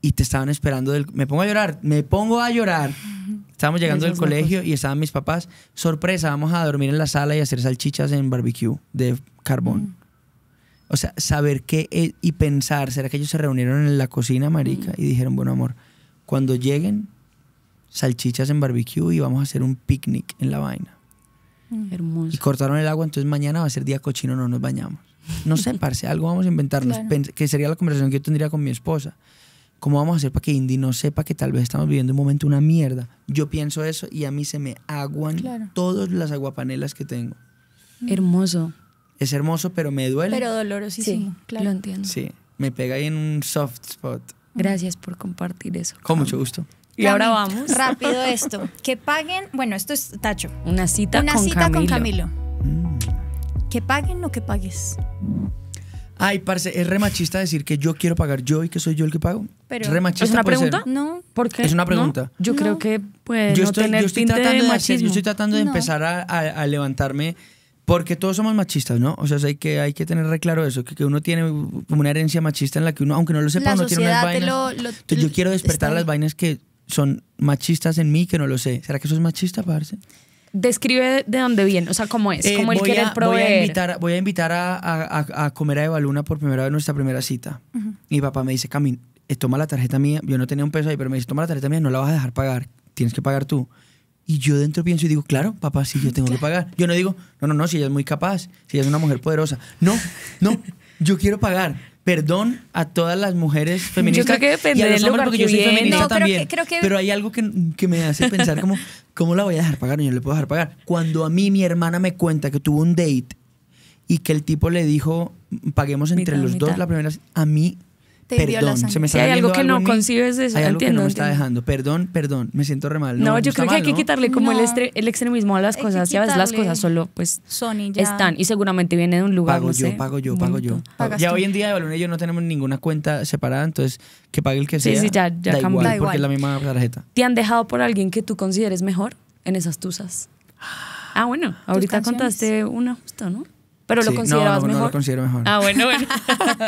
y te estaban esperando. Del, me pongo a llorar, me pongo a llorar. Estábamos llegando del colegio y estaban mis papás. Sorpresa, vamos a dormir en la sala y hacer salchichas en barbecue de carbón. Mm. O sea, saber qué eh, y pensar, ¿será que ellos se reunieron en la cocina, marica? Y dijeron, bueno, amor, cuando lleguen, salchichas en barbecue y vamos a hacer un picnic en la vaina. Hermoso. Y cortaron el agua, entonces mañana va a ser día cochino, no nos bañamos. No sé, parce, algo vamos a inventarnos, que sería la conversación que yo tendría con mi esposa. ¿Cómo vamos a hacer para que Indy no sepa que tal vez estamos viviendo un momento una mierda? Yo pienso eso y a mí se me aguan todas las aguapanelas que tengo. Hermoso es hermoso, pero me duele. Pero dolorosísimo, sí, Lo entiendo. Sí, me pega ahí en un soft spot. Gracias por compartir eso. Con mucho gusto. Y ahora vamos. Rápido esto. Que paguen, bueno, esto es Tacho. Una cita Una cita con Camilo. Mm. Que paguen lo que pagues. Ay, parce, es remachista decir que yo quiero pagar yo y que soy yo el que pago. Pero, ¿Es una pregunta? No. ¿Por qué? Es una pregunta. yo creo que puede yo estoy, no tener yo tratando de, estoy tratando de empezar a levantarme porque todos somos machistas, ¿no? O sea, hay que, hay que tener re claro eso, que, que uno tiene como una herencia machista en la que uno, aunque no lo sepa, no tiene unas vainas. yo quiero despertar las vainas que son machistas en mí que no lo sé. ¿Será que eso es machista, parce? Describe de dónde viene, o sea, cómo es, eh, cómo él quiere proveer. Voy a invitar, voy a, invitar a, a, a, comer a Eva Luna por primera vez en nuestra primera cita. mi papá me dice, Camin, eh, toma la tarjeta mía. Yo no tenía un peso ahí, pero me dice, toma la tarjeta mía, no la vas a dejar pagar. Tienes que pagar tú. Y yo dentro pienso y digo, claro, papá, sí, yo tengo que pagar. Yo no digo, no, no, no, si ella es muy capaz, si ella es una mujer poderosa. No, no, yo quiero pagar. Perdón a todas las mujeres feministas. Yo creo que depende porque yo soy también. Pero hay algo que, me hace pensar como, ¿cómo la voy a dejar pagar? Yo le puedo dejar pagar. Cuando a mí mi hermana me cuenta que tuvo un date y que el tipo le dijo, paguemos entre los dos la primera, a mí perdón, Se me está hay algo que no concibes eso. está dejando. Perdón, perdón, me siento re mal. No, yo creo que hay que quitarle como el, extremismo a las cosas. Ya ves, las cosas solo pues están y seguramente viene de un lugar. Pago yo, pago yo, pago yo. ya hoy en día de Balón y yo no tenemos ninguna cuenta separada, entonces que pague el que sea. Sí, sí, ya, ya da Igual, es la misma tarjeta. ¿Te han dejado por alguien que tú consideres mejor en esas tusas? Ah, bueno, ahorita contaste una justo, ¿no? Pero lo considerabas mejor. No, lo considero mejor. Ah, bueno, bueno.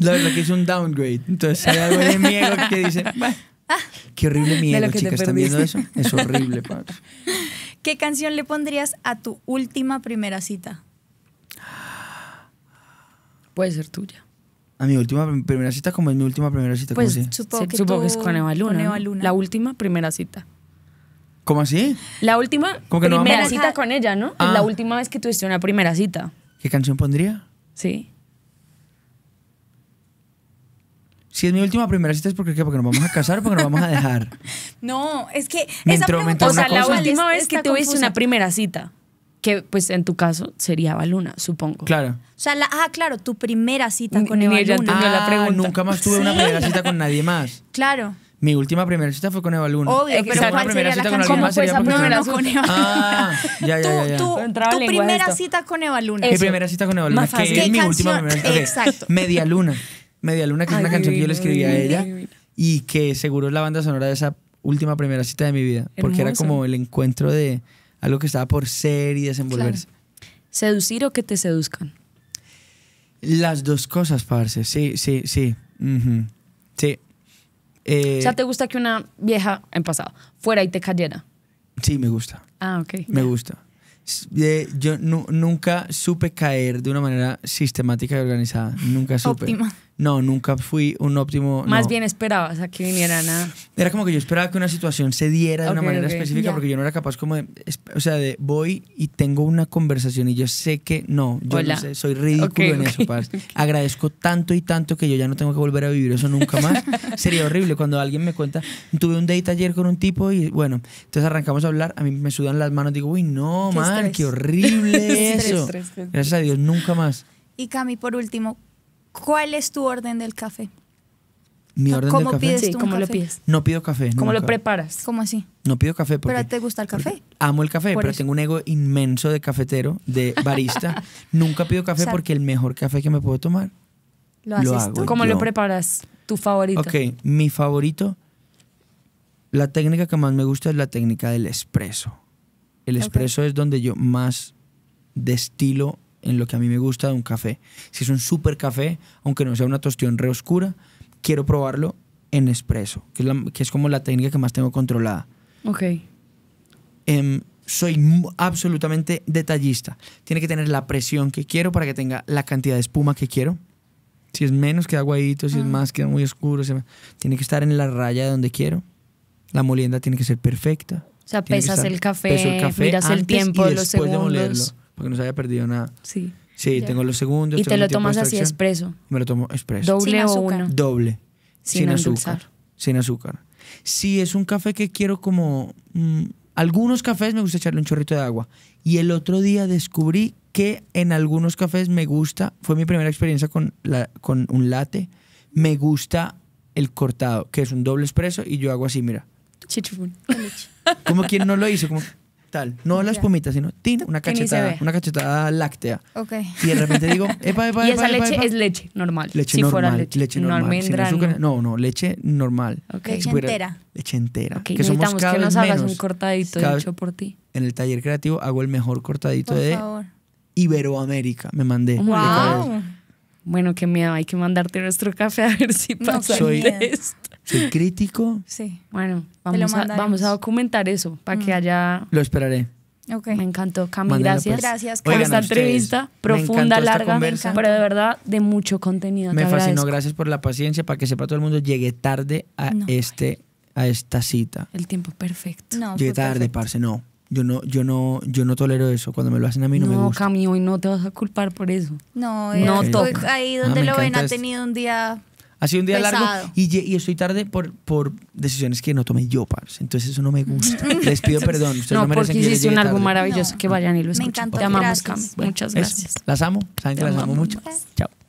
la verdad que es un downgrade. Entonces hay algo de miedo que dice, ah, qué horrible miedo, chicas. ¿Están viendo eso? Es horrible, ¿Qué canción le pondrías a tu última primera cita? Puede ser tuya. A mi última primera cita, como es mi última primera cita. Pues supongo, que es con Eva Luna. La última primera cita. ¿Cómo así? La última primera cita con ella, ¿no? La ah. última vez que tuviste una primera cita. ¿Qué canción pondría? Sí. Si es mi última primera cita es porque, ¿qué? porque nos vamos a casar o porque nos vamos a dejar. No, es que esa o sea, la última vez que tuviste una primera cita, que pues en tu caso sería Baluna, supongo. Claro. O sea, la, ah, claro, tu primera cita con ella ah, nunca más tuve una primera cita con nadie más. Claro. Mi última primera cita fue con Eva Luna. Obvio, pero primera cita la ah, con Eva Luna? esa primera con Ah, ya, ya, tu primera cita con Eva Luna. Mi primera cita con Eva Luna. Que es mi última primera cita. Exacto. Media Luna. Media Luna, que es una canción que yo le escribí a ella y que seguro es la banda sonora de esa última primera cita de mi vida. Porque era como el encuentro de algo que estaba por ser y desenvolverse. ¿Seducir o que te seduzcan? Las dos cosas, parce. Sí, sí, sí. Sí, eh, o sea, ¿te gusta que una vieja, en pasado, fuera y te cayera? Sí, me gusta. Ah, ok. Me gusta. yo nunca supe caer de una manera sistemática y organizada. Nunca supe. Óptima. No, nunca fui un óptimo. Más bien esperabas a que viniera a. Era como que yo esperaba que una situación se diera de una manera específica porque yo no era capaz como de. O sea, de voy y tengo una conversación y yo sé que no. Yo soy ridículo en eso, Paz. Agradezco tanto y tanto que yo ya no tengo que volver a vivir eso nunca más. Sería horrible cuando alguien me cuenta. Tuve un date ayer con un tipo y bueno, entonces arrancamos a hablar. A mí me sudan las manos. Digo, uy, no, man, qué horrible eso. Gracias a Dios, nunca más. Y Cami, por último, ¿Cuál es tu orden del café? Mi orden del café. Pides ¿Cómo lo pides? No pido café. ¿Cómo lo preparas? ¿Cómo así? No pido café porque. Pero te gusta el café. Amo el café, pero tengo un ego inmenso de cafetero, de barista. Nunca pido café porque el mejor café que me puedo tomar. Lo haces hago tú. ¿Cómo lo preparas? Tu favorito. Ok, mi favorito. La técnica que más me gusta es la técnica del espresso. El espresso es donde yo más destilo en lo que a mí me gusta de un café. Si es un super café, aunque no sea una tostión re oscura, quiero probarlo en espresso, que es, que es como la técnica que más tengo controlada. Ok. Em, soy absolutamente detallista. Tiene que tener la presión que quiero para que tenga la cantidad de espuma que quiero. Si es menos, queda aguadito. Si es ah. más, queda muy oscuro. Tiene que estar en la raya de donde quiero. La molienda tiene que ser perfecta. O sea, pesas el café, miras el tiempo, y los porque no se haya perdido nada. Sí. Sí, tengo los segundos. Y te lo tomas así expreso. Me lo tomo expreso. Doble sin azúcar. Doble. Sin, azúcar. Sin azúcar. Si es un café que quiero como... Mm, algunos cafés me gusta echarle un chorrito de agua. Y el otro día descubrí que en algunos cafés me gusta, fue mi primera experiencia con, con un latte, me gusta el cortado, que es un doble expreso y yo hago así, mira. Chichifun. Como quien no lo hizo, como... No las la sino una cachetada, una cachetada láctea. Y de repente digo, epa, epa, Y esa leche es leche normal. Leche normal, leche, normal. no. no, leche normal. Leche entera. Leche entera. que necesitamos somos que nos hagas un cortadito hecho por ti. En el taller creativo hago el mejor cortadito de Iberoamérica. Me mandé. Wow bueno, qué miedo, hay que mandarte nuestro café a ver si pasa soy, crítico? Sí. Bueno, vamos, a, vamos a documentar eso para que mm. haya... Lo esperaré. Me encantó, Cami, gracias. Gracias, por esta entrevista profunda, larga, pero de verdad de mucho contenido. Me fascinó, gracias por la paciencia, para que sepa todo el mundo, llegué tarde a este a esta cita. El tiempo perfecto. Llegué tarde, parce, no. Yo no, yo no, yo no tolero eso. Cuando me lo hacen a mí no, me gusta. No, Cami, hoy no te vas a culpar por eso. No, no Ahí ah, donde lo ven ha tenido un día ha sido un día largo y, estoy tarde por, por decisiones que no tomé yo, parce. Entonces eso no me gusta. Les pido perdón. Ustedes no, porque hiciste un algo maravilloso. Que vayan y lo escuchen. Me encanta. Te amamos, Muchas gracias. Las amo. Saben que las amo mucho. Chao.